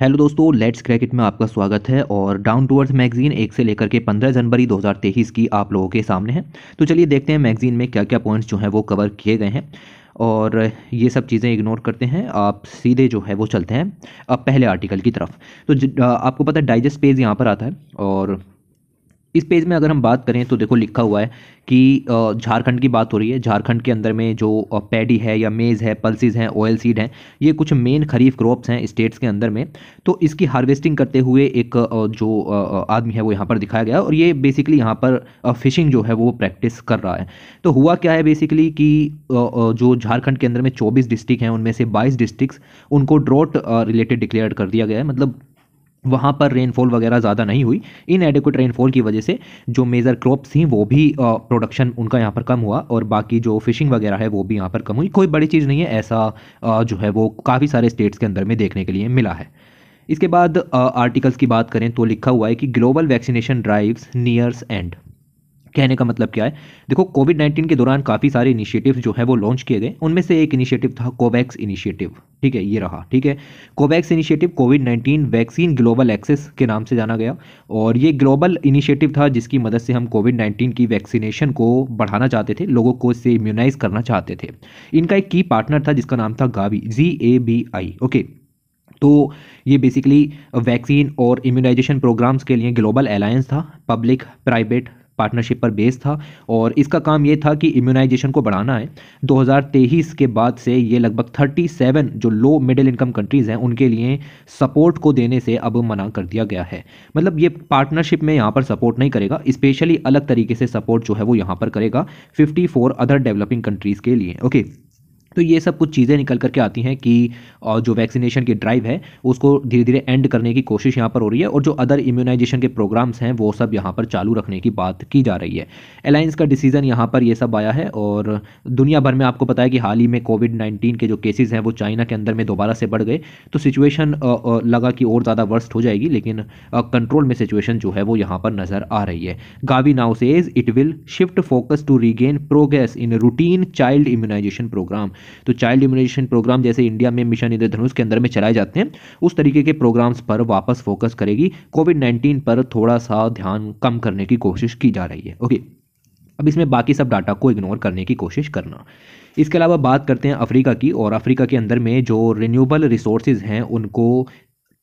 Hello दोस्तों let's cricket में आपका स्वागत है और डाउन टू अर्थ मैगजीन एक से लेकर के 15 जनवरी 2023 की आप लोगों के सामने है तो चलिए देखते हैं मैगजीन में क्या क्या पॉइंट्स जो हैं वो कवर किए गए हैं और ये सब चीज़ें इग्नोर करते हैं आप सीधे जो है वो चलते हैं अब पहले आर्टिकल की तरफ तो आपको पता है डाइजेस्ट पेज यहाँ पर आता है और इस पेज में अगर हम बात करें तो देखो लिखा हुआ है कि झारखंड की बात हो रही है झारखंड के अंदर में जो पैडी है या मेज़ है पल्सिस हैं ऑयल सीड हैं ये कुछ मेन खरीफ क्रॉप्स हैं स्टेट्स के अंदर में तो इसकी हार्वेस्टिंग करते हुए एक जो आदमी है वो यहाँ पर दिखाया गया और ये बेसिकली यहाँ पर फिशिंग जो है वो प्रैक्टिस कर रहा है तो हुआ क्या है बेसिकली कि जो झारखंड के अंदर में चौबीस डिस्ट्रिक्ट हैं उनमें से बाईस डिस्ट्रिक्ट उनको ड्रॉट रिलेटेड डिक्लेयर कर दिया गया है मतलब वहाँ पर रेनफॉल वगैरह ज़्यादा नहीं हुई इन एडिकुट रेनफॉल की वजह से जो मेजर क्रॉप्स थी वो भी प्रोडक्शन उनका यहाँ पर कम हुआ और बाकी जो फिशिंग वगैरह है वो भी यहाँ पर कम हुई कोई बड़ी चीज़ नहीं है ऐसा आ, जो है वो काफ़ी सारे स्टेट्स के अंदर में देखने के लिए मिला है इसके बाद आर्टिकल्स की बात करें तो लिखा हुआ है कि global vaccination drives nears end कहने का मतलब क्या है देखो कोविड नाइन्टीन के दौरान काफ़ी सारे इनिशिएटिव जो है वो लॉन्च किए गए उनमें से एक इनिशिएटिव था कोवैक्स इनिशिएटिव ठीक है ये रहा ठीक है COVAX initiative COVID nineteen vaccine global access के नाम से जाना गया और ये ग्लोबल इनिशिएटिव था जिसकी मदद से हम कोविड नाइन्टीन की वैक्सीनेशन को बढ़ाना चाहते थे लोगों को इससे इम्यूनाइज करना चाहते थे इनका एक की पार्टनर था जिसका नाम था Gavi G A B I okay तो ये बेसिकली वैक्सीन और इम्यूनाइजेशन प्रोग्राम्स के लिए ग्लोबल अलायंस था पब्लिक प्राइवेट पार्टनरशिप पर बेस था और इसका काम ये था कि इम्यूनाइजेशन को बढ़ाना है 2023 के बाद से ये लगभग 37 जो लो मिडिल इनकम कंट्रीज़ हैं उनके लिए सपोर्ट को देने से अब मना कर दिया गया है मतलब ये पार्टनरशिप में यहाँ पर सपोर्ट नहीं करेगा स्पेशली अलग तरीके से सपोर्ट जो है वो यहाँ पर करेगा 54 अदर डेवलपिंग कंट्रीज़ के लिए ओके okay. तो ये सब कुछ चीज़ें निकल करके आती हैं कि और जो वैक्सीनेशन की ड्राइव है उसको धीरे धीरे एंड करने की कोशिश यहाँ पर हो रही है और जो अदर इम्यूनाइजेशन के प्रोग्राम्स हैं वो सब यहाँ पर चालू रखने की बात की जा रही है अलायंस का डिसीज़न यहाँ पर ये सब आया है और दुनिया भर में आपको पता है कि हाल ही में कोविड नाइन्टीन के जो केसेज हैं वो चाइना के अंदर में दोबारा से बढ़ गए तो सिचुएशन लगा कि और ज़्यादा वर्स्ट हो जाएगी लेकिन कंट्रोल में सिचुएशन जो है वो यहाँ पर नज़र आ रही है Gavi now says it will shift focus to regain progress in routine child immunisation programme तो चाइल्ड इम्यूनाइजेशन प्रोग्राम जैसे इंडिया में मिशन इंद्रधनुष के अंदर में चलाए जाते हैं उस तरीके के प्रोग्राम्स पर वापस फोकस करेगी कोविड नाइन्टीन पर थोड़ा सा ध्यान कम करने की कोशिश की जा रही है ओके अब इसमें बाकी सब डाटा को इग्नोर करने की कोशिश करना इसके अलावा बात करते हैं अफ्रीका की और अफ्रीका के अंदर में जो रिन्यूएबल रिसोर्सेज हैं उनको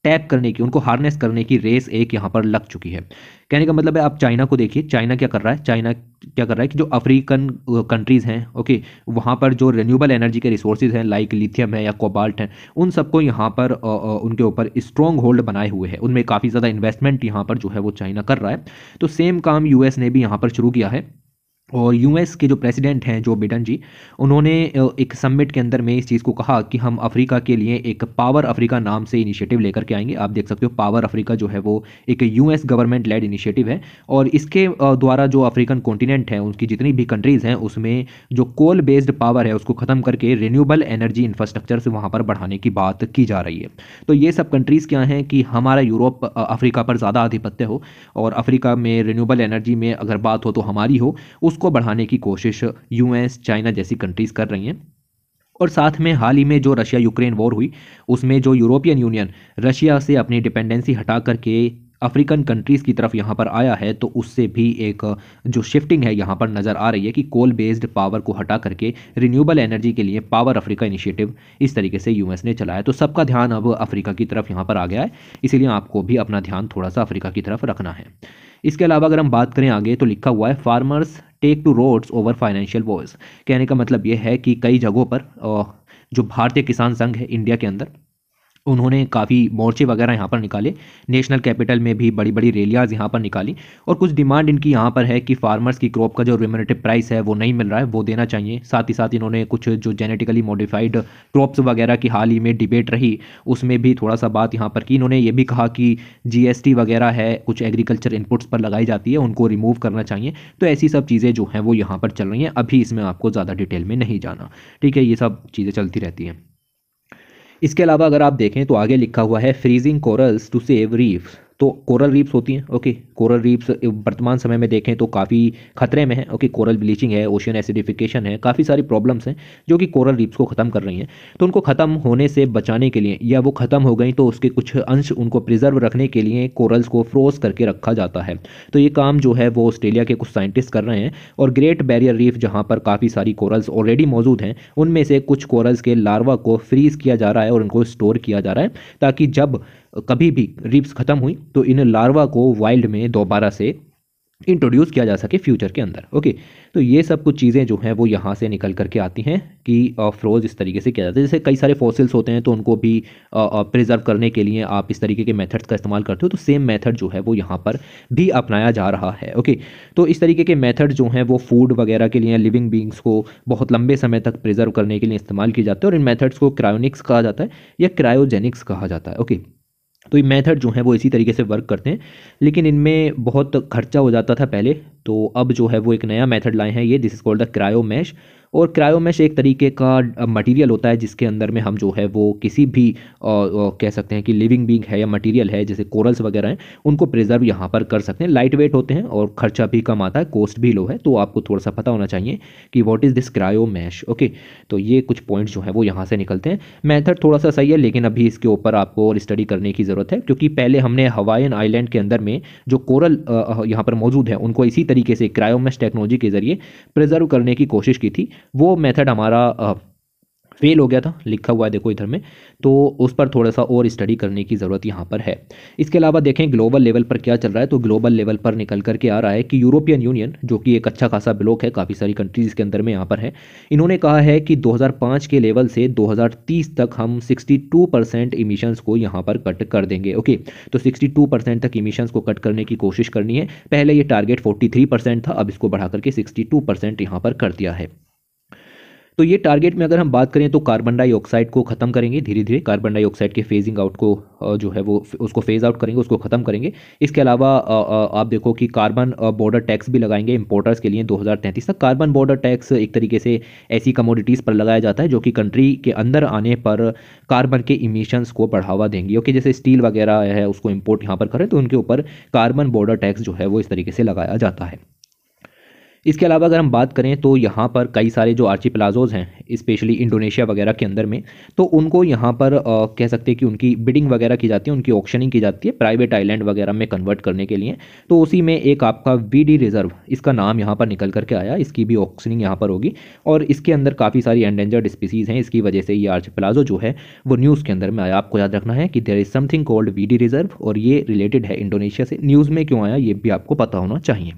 टैप करने की उनको हार्नेस करने की रेस एक यहाँ पर लग चुकी है कहने का मतलब है आप चाइना को देखिए चाइना क्या कर रहा है चाइना क्या कर रहा है कि जो अफ्रीकन कंट्रीज़ हैं ओके वहाँ पर जो रिन्यूबल एनर्जी के रिसोर्सेज हैं लाइक लिथियम है या कोबाल्ट हैं उन सबको यहाँ पर उनके ऊपर स्ट्रॉन्ग होल्ड बनाए हुए हैं उनमें काफ़ी ज़्यादा इन्वेस्टमेंट यहाँ पर जो है वो चाइना कर रहा है तो सेम काम यू ने भी यहाँ पर शुरू किया है और यूएस के जो प्रेसिडेंट हैं जो बिडन जी उन्होंने एक समिट के अंदर में इस चीज़ को कहा कि हम अफ्रीका के लिए एक पावर अफ्रीका नाम से इनिशिएटिव लेकर के आएंगे आप देख सकते हो पावर अफ्रीका जो है वो एक यूएस गवर्नमेंट लेड इनिशिएटिव है और इसके द्वारा जो अफ्रीकन कॉन्टिनेंट है उनकी जितनी भी कंट्रीज़ हैं उसमें जो कोल बेस्ड पावर है उसको ख़त्म करके रीन्यूबल एनर्जी इंफ्रास्ट्रक्चर से वहाँ पर बढ़ाने की बात की जा रही है तो ये सब कंट्रीज़ क्या हैं कि हमारा यूरोप अफ्रीका पर ज़्यादा आधिपत्य हो और अफ्रीका में रीन्यूबल एनर्जी में अगर बात हो तो हमारी हो उस को बढ़ाने की कोशिश यूएस चाइना जैसी कंट्रीज़ कर रही हैं और साथ में हाल ही में जो रशिया यूक्रेन वॉर हुई उसमें जो यूरोपियन यूनियन रशिया से अपनी डिपेंडेंसी हटा करके अफ्रीकन कंट्रीज़ की तरफ यहाँ पर आया है तो उससे भी एक जो शिफ्टिंग है यहाँ पर नज़र आ रही है कि कोल बेस्ड पावर को हटा करके रिन्यूएबल एनर्जी के लिए पावर अफ्रीका इनिशिएटिव इस तरीके से यूएस ने चलाया तो सबका ध्यान अब अफ्रीका की तरफ यहाँ पर आ गया है इसीलिए आपको भी अपना ध्यान थोड़ा सा अफ्रीका की तरफ रखना है इसके अलावा अगर हम बात करें आगे तो लिखा हुआ है farmers take to roads over financial wars कहने का मतलब ये है कि कई जगहों पर जो भारतीय किसान संघ है इंडिया के अंदर उन्होंने काफ़ी मोर्चे वगैरह यहाँ पर निकाले नेशनल कैपिटल में भी बड़ी बड़ी रैलियाज़ यहाँ पर निकाली और कुछ डिमांड इनकी यहाँ पर है कि फार्मर्स की क्रॉप का जो रिमोनेटिव प्राइस है वो नहीं मिल रहा है वो देना चाहिए साथ ही साथ इन्होंने कुछ जो जेनेटिकली मॉडिफाइड क्रॉप्स वगैरह की हाल ही में डिबेट रही उसमें भी थोड़ा सा बात यहाँ पर की इन्होंने ये भी कहा कि जी वगैरह है कुछ एग्रीकल्चर इनपुट्स पर लगाई जाती है उनको रिमूव करना चाहिए तो ऐसी सब चीज़ें जो हैं वो यहाँ पर चल रही हैं अभी इसमें आपको ज़्यादा डिटेल में नहीं जाना ठीक है ये सब चीज़ें चलती रहती हैं इसके अलावा अगर आप देखें तो आगे लिखा हुआ है freezing corals to save reef तो कोरल रीप्स होती हैं ओके कोरल रीप्स वर्तमान समय में देखें तो काफ़ी खतरे में है ओके कोरल ब्लीचिंग है ओशियन एसिडिफिकेशन है काफ़ी सारी प्रॉब्लम्स हैं जो कि कोरल रीप्स को ख़त्म कर रही हैं तो उनको ख़त्म होने से बचाने के लिए या वो ख़त्म हो गई तो उसके कुछ अंश उनको प्रिजर्व रखने के लिए कोरल्स को फ्रोज करके रखा जाता है तो ये काम जो है वो ऑस्ट्रेलिया के कुछ साइंटिस्ट कर रहे हैं और ग्रेट बैरियर रीफ जहाँ पर काफ़ी सारी कोरल्स ऑलरेडी मौजूद हैं उनमें से कुछ कोरल्स के लार्वा को फ्रीज़ किया जा रहा है और उनको स्टोर किया जा रहा है ताकि जब कभी भी रिप्स ख़त्म हुई तो इन लार्वा को वाइल्ड में दोबारा से इंट्रोड्यूस किया जा सके फ्यूचर के अंदर ओके तो ये सब कुछ चीज़ें जो हैं वो यहाँ से निकल करके आती हैं कि फ्रोज इस तरीके से किया जाता है जैसे कई सारे फॉसिल्स होते हैं तो उनको भी प्रिजर्व करने के लिए आप इस तरीके के मेथड्स का इस्तेमाल करते हो तो सेम मेथड जो है वो यहाँ पर भी अपनाया जा रहा है ओके तो इस तरीके के मैथड जो हैं वो फूड वगैरह के लिए लिविंग बींग्स को बहुत लंबे समय तक प्रिजर्व करने के लिए इस्तेमाल किए जाते हैं और इन मैथड्स को क्रायोनिक्स कहा जाता है या क्रायोजेनिक्स कहा जाता है ओके तो ये मेथड जो है वो इसी तरीके से वर्क करते हैं लेकिन इनमें बहुत खर्चा हो जाता था पहले तो अब जो है वो एक नया मेथड लाए हैं ये this is called the cryo mesh और क्रायोमेश एक तरीके का मटेरियल होता है जिसके अंदर में हम जो है वो किसी भी कह सकते हैं कि लिविंग बींग है या मटेरियल है जैसे कोरल्स वगैरह हैं उनको प्रिजर्व यहाँ पर कर सकते हैं लाइट वेट होते हैं और खर्चा भी कम आता है कॉस्ट भी लो है तो आपको थोड़ा सा पता होना चाहिए कि what is this cryo mesh okay तो ये कुछ पॉइंट्स जो है वो यहाँ से निकलते हैं मैथड थोड़ा सा सही है लेकिन अभी इसके ऊपर आपको और स्टडी करने की ज़रूरत है क्योंकि पहले हमने हवाइन आइलैंड के अंदर में जो कोरल यहाँ पर मौजूद है उनको इसी तरीके से क्रायोमेश टेक्नोलॉजी के ज़रिए प्रिजर्व करने की कोशिश की थी वो मेथड हमारा फेल हो गया था लिखा हुआ है देखो इधर में तो उस पर थोड़ा सा और स्टडी करने की ज़रूरत यहाँ पर है इसके अलावा देखें ग्लोबल लेवल पर क्या चल रहा है तो ग्लोबल लेवल पर निकल करके आ रहा है कि यूरोपियन यूनियन जो कि एक अच्छा खासा ब्लॉक है काफ़ी सारी कंट्रीज़ के अंदर में यहाँ पर है इन्होंने कहा है कि दो के लेवल से दो तक हम सिक्सटी परसेंट को यहाँ पर कट कर देंगे ओके तो सिक्सटी परसेंट तक इमिशंस को कट करने की कोशिश करनी है पहले ये टारगेट फोर्टी परसेंट था अब इसको बढ़ा करके सिक्सटी परसेंट यहाँ पर कर दिया है तो ये टारगेट में अगर हम बात करें तो कार्बन डाइऑक्साइड को ख़त्म करेंगे धीरे धीरे कार्बन डाइऑक्साइड के फेजिंग आउट को जो है वो उसको फेज़ आउट करेंगे उसको ख़त्म करेंगे इसके अलावा आप देखो कि कार्बन बॉर्डर टैक्स भी लगाएंगे इंपोर्टर्स के लिए 2033 तक कार्बन बॉर्डर टैक्स एक तरीके से ऐसी कमोडिटीज़ पर लगाया जाता है जो कि कंट्री के अंदर आने पर कार्बन के इमिशंस को बढ़ावा देंगी ओके जैसे स्टील वगैरह है उसको इम्पोर्ट यहाँ पर करें तो उनके ऊपर कार्बन बॉर्डर टैक्स जो है वो इस तरीके से लगाया जाता है इसके अलावा अगर हम बात करें तो यहाँ पर कई सारे जो आर्ची प्लाजोज़ हैं स्पेशली इंडोनेशिया वगैरह के अंदर में तो उनको यहाँ पर आ, कह सकते हैं कि उनकी बिडिंग वगैरह की जाती है उनकी ऑक्शनिंग की जाती है प्राइवेट आइलैंड वगैरह में कन्वर्ट करने के लिए तो उसी में एक आपका वी रिज़र्व इसका नाम यहाँ पर निकल करके आया इसकी भी ऑक्शनिंग यहाँ पर होगी और इसके अंदर काफ़ी सारी एंडेंजर्ड स्पीसीज़ हैं इसकी वजह से ये आर्च प्लाजो जो है वो न्यूज़ के अंदर में आया आपको याद रखना है कि there is something called we reserve और ये रिलेटेड है इंडोनेशिया से न्यूज़ में क्यों आया ये भी आपको पता होना चाहिए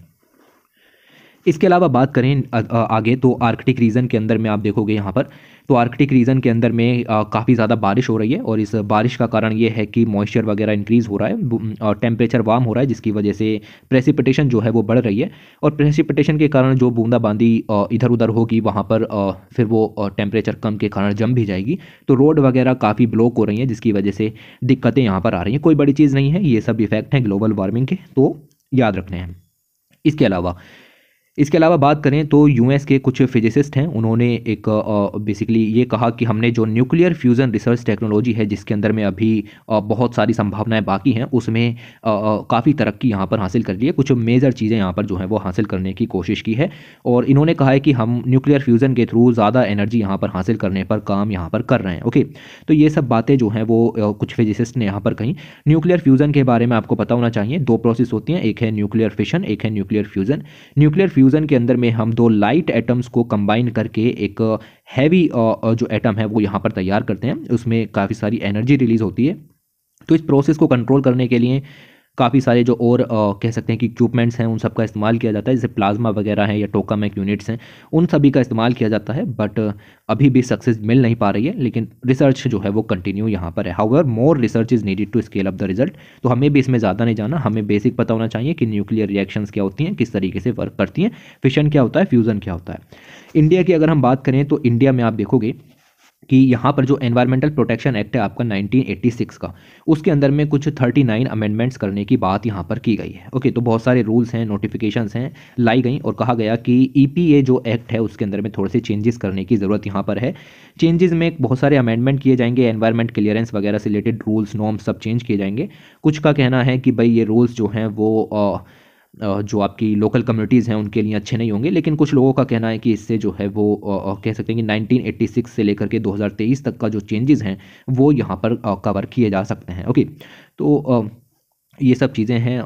इसके अलावा बात करें आगे तो आर्कटिक रीजन के अंदर में आप देखोगे यहाँ पर तो आर्कटिक रीजन के अंदर में काफ़ी ज़्यादा बारिश हो रही है और इस बारिश का कारण ये है कि मॉइस्चर वगैरह इंक्रीज़ हो रहा है और टेम्परेचर वार्म हो रहा है जिसकी वजह से प्रेसिपिटेशन जो है वो बढ़ रही है और प्रेसिपिटेशन के कारण जो बूंदाबांदी इधर उधर होगी वहाँ पर फिर वो टेम्परेचर कम के कारण जम भी जाएगी तो रोड वगैरह काफ़ी ब्लॉक हो रही हैं जिसकी वजह से दिक्कतें यहाँ पर आ रही हैं कोई बड़ी चीज़ नहीं है ये सब इफेक्ट हैं ग्लोबल वार्मिंग के तो याद रखने हैं इसके अलावा इसके अलावा बात करें तो यूएस के कुछ फिजिसिस्ट हैं उन्होंने एक बेसिकली ये कहा कि हमने जो न्यूक्लियर फ्यूज़न रिसर्च टेक्नोलॉजी है जिसके अंदर में अभी बहुत सारी संभावनाएं बाकी हैं उसमें काफ़ी तरक्की यहाँ पर हासिल कर ली है कुछ मेजर चीज़ें यहाँ पर जो हैं वो हासिल करने की कोशिश की है और इन्होंने कहा है कि हम न्यूक्लियर फ्यूज़न के थ्रू ज़्यादा एनर्जी यहाँ पर हासिल करने पर काम यहाँ पर कर रहे हैं ओके तो ये सब बातें जो हैं वो कुछ फिजिसिस्ट ने यहाँ पर कहीं न्यूक्लियर फ्यूज़न के बारे में आपको पता होना चाहिए दो प्रोसेस होती हैं एक है न्यूक्लियर फिशन एक है न्यूक्लियर फ्यूज़न न्यूक्लियर फ्यूज़न के अंदर में हम दो लाइट एटम्स को कंबाइन करके एक हैवी uh, uh, uh, जो एटम है वो यहाँ पर तैयार करते हैं उसमें काफ़ी सारी एनर्जी रिलीज़ होती है तो इस प्रोसेस को कंट्रोल करने के लिए काफ़ी सारे जो और कह सकते हैं कि इक्वमेंट्स हैं उन सब का इस्तेमाल किया जाता है जैसे प्लाज्मा वगैरह हैं या टोकामेक यूनिट्स हैं उन सभी का इस्तेमाल किया जाता है बट अभी भी सक्सेस मिल नहीं पा रही है लेकिन रिसर्च जो है वो कंटिन्यू यहाँ पर है however more research is needed to scale up the result तो हमें भी इसमें ज़्यादा नहीं जाना हमें बेसिक पता होना चाहिए कि न्यूक्लियर रिएक्शन क्या होती हैं किस तरीके से वर्क करती हैं फिशन क्या होता है फ्यूज़न क्या होता है इंडिया की अगर हम बात करें तो इंडिया में आप देखोगे कि यहाँ पर जो एनवायरमेंटल प्रोटेक्शन एक्ट है आपका 1986 का उसके अंदर में कुछ 39 अमेंडमेंट्स करने की बात यहाँ पर की गई है ओके तो बहुत सारे रूल्स हैं नोटिफिकेशंस हैं लाई गई और कहा गया कि ईपीए e जो एक्ट है उसके अंदर में थोड़े से चेंजेस करने की ज़रूरत यहाँ पर है चेंजेस में बहुत सारे अमेंडमेंट किए जाएंगे एनवायरमेंट क्लियरेंस वगैरह से रिलेटेड रूल्स नॉर्म्स सब चेंज किए जाएंगे कुछ का कहना है कि भाई ये रूल्स जो हैं वो आ, जो आपकी लोकल कम्युनिटीज़ हैं उनके लिए अच्छे नहीं होंगे लेकिन कुछ लोगों का कहना है कि इससे जो है वो कह सकते हैं कि 1986 से लेकर के 2023 तक का जो चेंजेस हैं वो यहाँ पर कवर किए जा सकते हैं ओके तो ये सब चीज़ें हैं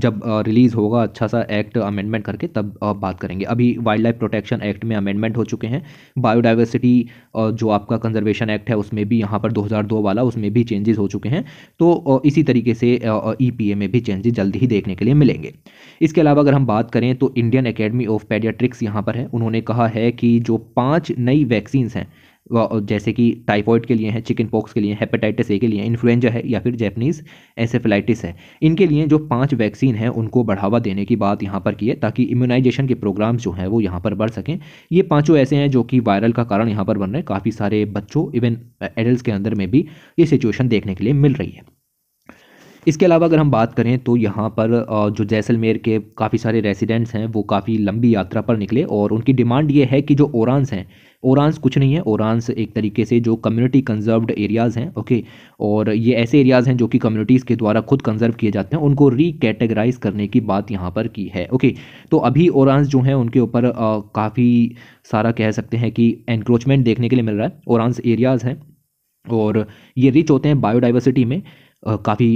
जब रिलीज़ होगा अच्छा सा एक्ट अमेंडमेंट करके तब बात करेंगे अभी वाइल्ड लाइफ प्रोटेक्शन एक्ट में अमेंडमेंट हो चुके हैं बायोडाइवर्सिटी जो आपका कंजर्वेशन एक्ट है उसमें भी यहाँ पर 2002 वाला उसमें भी चेंजेस हो चुके हैं तो इसी तरीके से ई e में भी चेंजेस जल्दी ही देखने के लिए मिलेंगे इसके अलावा अगर हम बात करें तो इंडियन अकेडमी ऑफ पेडियाट्रिक्स यहाँ पर है उन्होंने कहा है कि जो पाँच नई वैक्सीन्स हैं जैसे कि टाइफॉइड के लिए हैं चिकन पॉक्स के लिए हेपेटाइटिस ए के लिए इन्फ्लुएंजा है या फिर जैपनीज़ एसेफेलाइटिस है इनके लिए जो पाँच वैक्सीन है उनको बढ़ावा देने की बात यहाँ पर की है ताकि इम्यूनाइजेशन के प्रोग्राम्स जो हैं वो यहाँ पर बढ़ सकें ये पाँचों ऐसे हैं जो कि वायरल का कारण यहाँ पर बन रहे हैं काफ़ी सारे बच्चों इवन एडल्ट के अंदर में भी ये सिचुएशन देखने के लिए मिल रही है इसके अलावा अगर हम बात करें तो यहाँ पर जो जैसलमेर के काफ़ी सारे रेसिडेंट्स हैं वो काफ़ी लंबी यात्रा पर निकले और उनकी डिमांड ये है कि जो ओरानस हैं ओरानस कुछ नहीं है ओरानस एक तरीके से जो कम्युनिटी कंजर्व्ड एरियाज़ हैं ओके और ये ऐसे एरियाज़ हैं जो कि कम्युनिटीज़ के द्वारा खुद कंजर्व किए जाते हैं उनको रिकेटेगराइज करने की बात यहाँ पर की है ओके तो अभी ओरानस जो हैं उनके ऊपर काफ़ी सारा कह सकते हैं कि एनक्रोचमेंट देखने के लिए मिल रहा है ओरानस एरियाज़ हैं और ये रिच होते हैं बायोडाइवर्सिटी में काफ़ी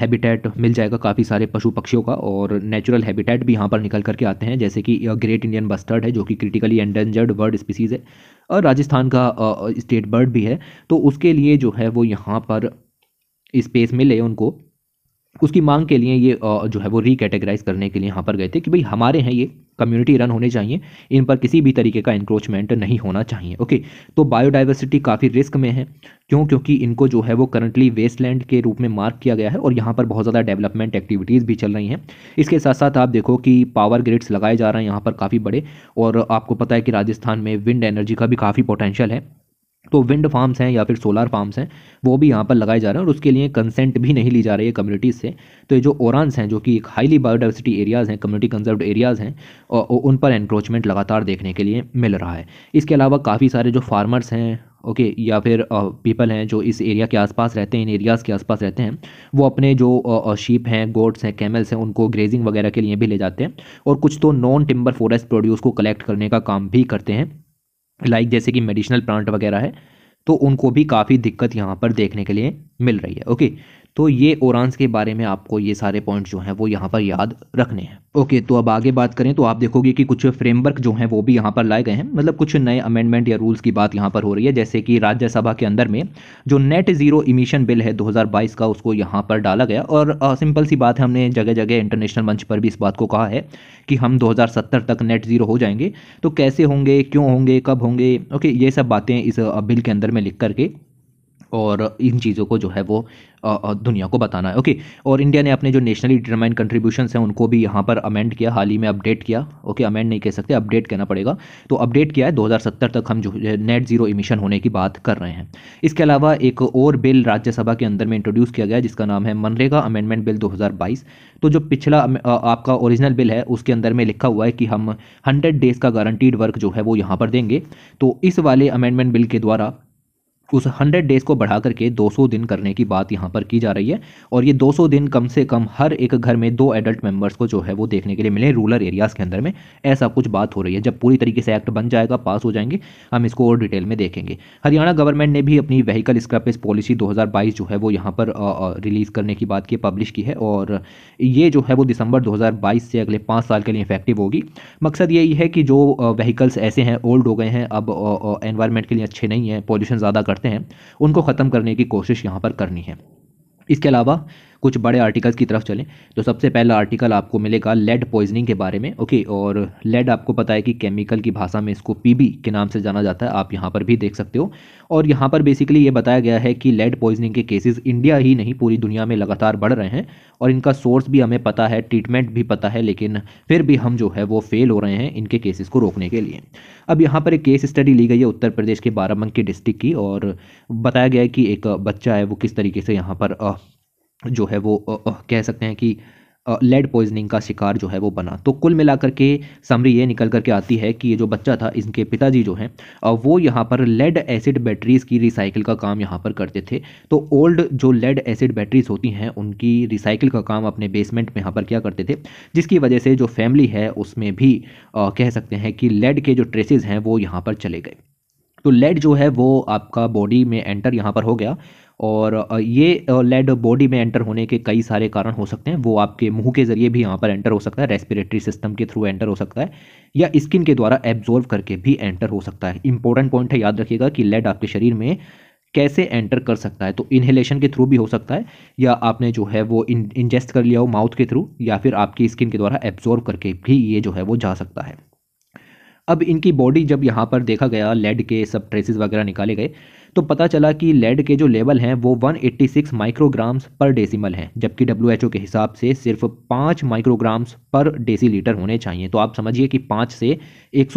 हैबिटेट मिल जाएगा काफ़ी सारे पशु पक्षियों का और नेचुरल हैबिटेट भी यहाँ पर निकल करके आते हैं जैसे कि ग्रेट इंडियन बस्टर्ड है जो कि क्रिटिकली एंडेंजर्ड बर्ड स्पीसीज़ है और राजस्थान का स्टेट बर्ड भी है तो उसके लिए जो है वो यहाँ पर स्पेस मिले उनको उसकी मांग के लिए ये जो है वो रिकेटेगराइज करने के लिए यहाँ पर गए थे कि भाई हमारे हैं ये कम्युनिटी रन होने चाहिए इन पर किसी भी तरीके का इंक्रोचमेंट नहीं होना चाहिए ओके तो बायोडाइवर्सिटी काफ़ी रिस्क में है क्यों क्योंकि इनको जो है वो करंटली वेस्टलैंड के रूप में मार्क किया गया है और यहाँ पर बहुत ज़्यादा डेवलपमेंट एक्टिविटीज़ भी चल रही हैं इसके साथ साथ आप देखो कि पावर ग्रिड्स लगाए जा रहे हैं यहाँ पर काफ़ी बड़े और आपको पता है कि राजस्थान में विंड एनर्जी का भी काफ़ी पोटेंशियल है तो विंड फार्म्स हैं या फिर सोलर फार्म्स हैं वो भी यहाँ पर लगाए जा रहे हैं और उसके लिए कंसेंट भी नहीं ली जा रही है कम्युनिटीज़ से तो ये जो ओरानस हैं जो कि एक हाईली बायोडाइवर्सिटी एरियाज़ हैं कम्युनिटी कंजर्व एरियाज़ हैं और उन पर एनक्रोचमेंट लगातार देखने के लिए मिल रहा है इसके अलावा काफ़ी सारे जो फार्मर्स हैं ओके okay, या फिर पीपल हैं जो इस एरिया के आसपास रहते हैं इन एरियाज़ के आसपास रहते हैं वो अपने जो शीप हैं गोट्स हैं कैमल्स हैं उनको ग्रेजिंग वगैरह के लिए भी ले जाते हैं और कुछ तो नॉन टिम्बर फॉरेस्ट प्रोड्यूस को कलेक्ट करने का काम भी करते हैं लाइक जैसे कि मेडिसिनल प्लांट वगैरह है तो उनको भी काफ़ी दिक्कत यहाँ पर देखने के लिए मिल रही है ओके तो ये ओरान्स के बारे में आपको ये सारे पॉइंट जो हैं वो यहाँ पर याद रखने हैं ओके तो अब आगे बात करें तो आप देखोगे कि कुछ फ्रेमवर्क जो हैं वो भी यहाँ पर लाए गए हैं मतलब कुछ नए अमेंडमेंट या रूल्स की बात यहाँ पर हो रही है जैसे कि राज्यसभा के अंदर में जो नेट जीरो इमिशन बिल है दो का उसको यहाँ पर डाला गया और आ, सिंपल सी बात है हमने जगह जगह इंटरनेशनल मंच पर भी इस बात को कहा है कि हम दो तक नेट जीरो हो जाएंगे तो कैसे होंगे क्यों होंगे कब होंगे ओके ये सब बातें इस बिल के अंदर में लिख करके और इन चीज़ों को जो है वो दुनिया को बताना है ओके और इंडिया ने अपने जो नेशनली डिटरमाइन कंट्रीब्यूशन हैं उनको भी यहाँ पर अमेंड किया हाल ही में अपडेट किया ओके अमेंड नहीं कह सकते अपडेट कहना पड़ेगा तो अपडेट किया है 2070 तक हम जो नेट जीरो इमिशन होने की बात कर रहे हैं इसके अलावा एक और बिल राज्यसभा के अंदर में इंट्रोड्यूस किया गया जिसका नाम है मनरेगा अमेंडमेंट बिल दो तो जो पिछला आपका ओरिजिनल बिल है उसके अंदर में लिखा हुआ है कि हम हंड्रेड डेज़ का गारंटीड वर्क जो है वो यहाँ पर देंगे तो इस वाले अमेंडमेंट बिल के द्वारा उस हंड्रेड डेज़ को बढ़ा करके 200 दिन करने की बात यहाँ पर की जा रही है और ये 200 दिन कम से कम हर एक घर में दो एडल्ट मेंबर्स को जो है वो देखने के लिए मिले रूरल एरियाज़ के अंदर में ऐसा कुछ बात हो रही है जब पूरी तरीके से एक्ट बन जाएगा पास हो जाएंगे हम इसको और डिटेल में देखेंगे हरियाणा गवर्नमेंट ने भी अपनी व्हीकल स्क्रैपेज पॉलिसी दो जो है वो यहाँ पर रिलीज़ करने की बात की पब्लिश की है और ये जो है वो दिसंबर दो से अगले पाँच साल के लिए इफेक्टिव होगी मकसद यही है कि जो व्हीकल्स ऐसे हैं ओल्ड हो गए हैं अब एनवायरमेंट के लिए अच्छे नहीं हैं पॉल्यूशन ज़्यादा करते हैं उनको ख़त्म करने की कोशिश यहाँ पर करनी है इसके अलावा कुछ बड़े आर्टिकल्स की तरफ चलें तो सबसे पहला आर्टिकल आपको मिलेगा लेड पॉइजनिंग के बारे में ओके और लेड आपको पता है कि केमिकल की भाषा में इसको पीबी के नाम से जाना जाता है आप यहाँ पर भी देख सकते हो और यहाँ पर बेसिकली ये बताया गया है कि लेड पॉइजनिंग के केसेस इंडिया ही नहीं पूरी दुनिया में लगातार बढ़ रहे हैं और इनका सोर्स भी हमें पता है ट्रीटमेंट भी पता है लेकिन फिर भी हम जो है वो फेल हो रहे हैं इनके केसेस को रोकने के लिए अब यहाँ पर एक केस स्टडी ली गई है उत्तर प्रदेश के बाराबंकी डिस्ट्रिक्ट की और बताया गया है कि एक बच्चा है वो किस तरीके से यहाँ पर जो है वो कह सकते हैं कि लेड पॉइजनिंग का शिकार जो है वो बना तो कुल मिलाकर के समरी ये निकल करके आती है कि ये जो बच्चा था इनके पिताजी जो हैं वो यहाँ पर लेड एसिड बैटरीज़ की रिसाइकिल का काम यहाँ पर करते थे तो ओल्ड जो लेड एसिड बैटरीज़ होती हैं उनकी रिसाइकिल का काम अपने बेसमेंट में यहाँ पर क्या करते थे जिसकी वजह से जो फैमिली है उसमें भी आ, कह सकते हैं कि लेड के जो ट्रेसेज हैं वो यहाँ पर चले गए तो लेड जो है वो आपका बॉडी में एंटर यहाँ पर हो गया और ये लेड बॉडी में एंटर होने के कई सारे कारण हो सकते हैं वो आपके मुंह के ज़रिए भी यहाँ पर एंटर हो सकता है रेस्पिरेटरी सिस्टम के थ्रू एंटर हो सकता है या स्किन के द्वारा एब्जॉर्व करके भी एंटर हो सकता है इंपॉर्टेंट पॉइंट है याद रखिएगा कि लेड आपके शरीर में कैसे एंटर कर सकता है तो इन्हेलेशन के थ्रू भी हो सकता है या आपने जो है वो इंजेस्ट कर लिया हो माउथ के थ्रू या फिर आपकी स्किन के द्वारा एब्जॉर्व करके भी ये जो है वो जा सकता है अब इनकी बॉडी जब यहाँ पर देखा गया लेड के सब ट्रेसेस वगैरह निकाले गए तो पता चला कि लेड के जो लेवल हैं वो 186 माइक्रोग्राम्स पर डेसिमल हैं जबकि डब्ल्यू के हिसाब से सिर्फ पाँच माइक्रोग्राम्स पर डेसीलीटर होने चाहिए तो आप समझिए कि पाँच से एक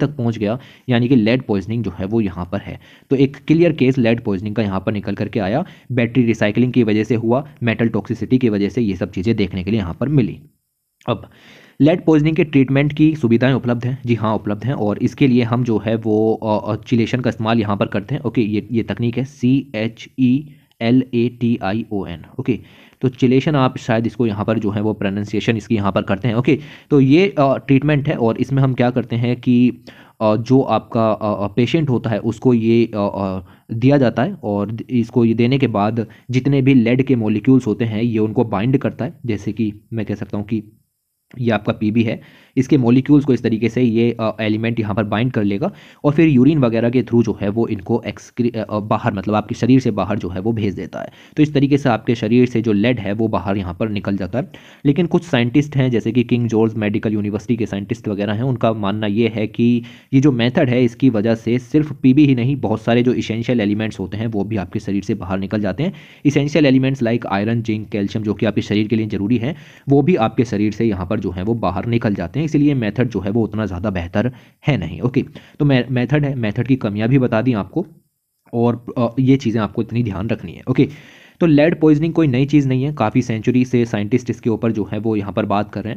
तक पहुँच गया यानी कि लेड पॉइजनिंग जो है वो यहाँ पर है तो एक क्लियर केस लेड पॉइजनिंग का यहाँ पर निकल करके आया बैटरी रिसाइकलिंग की वजह से हुआ मेटल टॉक्सिसिटी की वजह से ये सब चीज़ें देखने के लिए यहाँ पर मिली अब लेड पॉइजनिंग के ट्रीटमेंट की सुविधाएं उपलब्ध हैं जी हाँ उपलब्ध हैं और इसके लिए हम जो है वो चिलेशन का इस्तेमाल यहाँ पर करते हैं ओके ये ये तकनीक है C H E L A T I O N okay तो चिलेशन आप शायद इसको यहाँ पर जो है वो प्रोनाउंसिएशन इसकी यहाँ पर करते हैं ओके तो ये ट्रीटमेंट है और इसमें हम क्या करते हैं कि जो आपका पेशेंट होता है उसको ये दिया जाता है और इसको ये देने के बाद जितने भी लेड के मोलिक्यूल्स होते हैं ये उनको बाइंड करता है जैसे कि मैं कह सकता हूँ कि ये आपका पी है इसके मोलिक्यूल्स को इस तरीके से ये एलिमेंट यहाँ पर बाइंड कर लेगा और फिर यूरिन वगैरह के थ्रू जो है वो इनको एक्सक्री बाहर मतलब आपके शरीर से बाहर जो है वो भेज देता है तो इस तरीके से आपके शरीर से जो लेड है वो बाहर यहाँ पर निकल जाता है लेकिन कुछ साइंटिस्ट हैं जैसे कि किंग जॉर्ज मेडिकल यूनिवर्सिटी के साइंटिस्ट वगैरह हैं उनका मानना ये है कि ये जो मेथड है इसकी वजह से सिर्फ पी ही नहीं बहुत सारे जो इसेंशियल एलिमेंट्स होते हैं वो भी आपके शरीर से बाहर निकल जाते हैं essential elements like iron zinc calcium जो कि आपके शरीर के लिए ज़रूरी है वो भी आपके शरीर से यहाँ पर जो है वो बाहर निकल जाते हैं हैं इसलिए मेथड जो है वो उतना ज़्यादा बेहतर है नहीं ओके तो मेथड है मेथड की कमियाँ भी बता दी आपको और ये चीज़ें आपको इतनी ध्यान रखनी है ओके तो लेड पॉइजनिंग कोई नई चीज़ नहीं है काफ़ी सेंचुरी से साइंटिस्ट इसके ऊपर जो है वो यहाँ पर बात कर रहे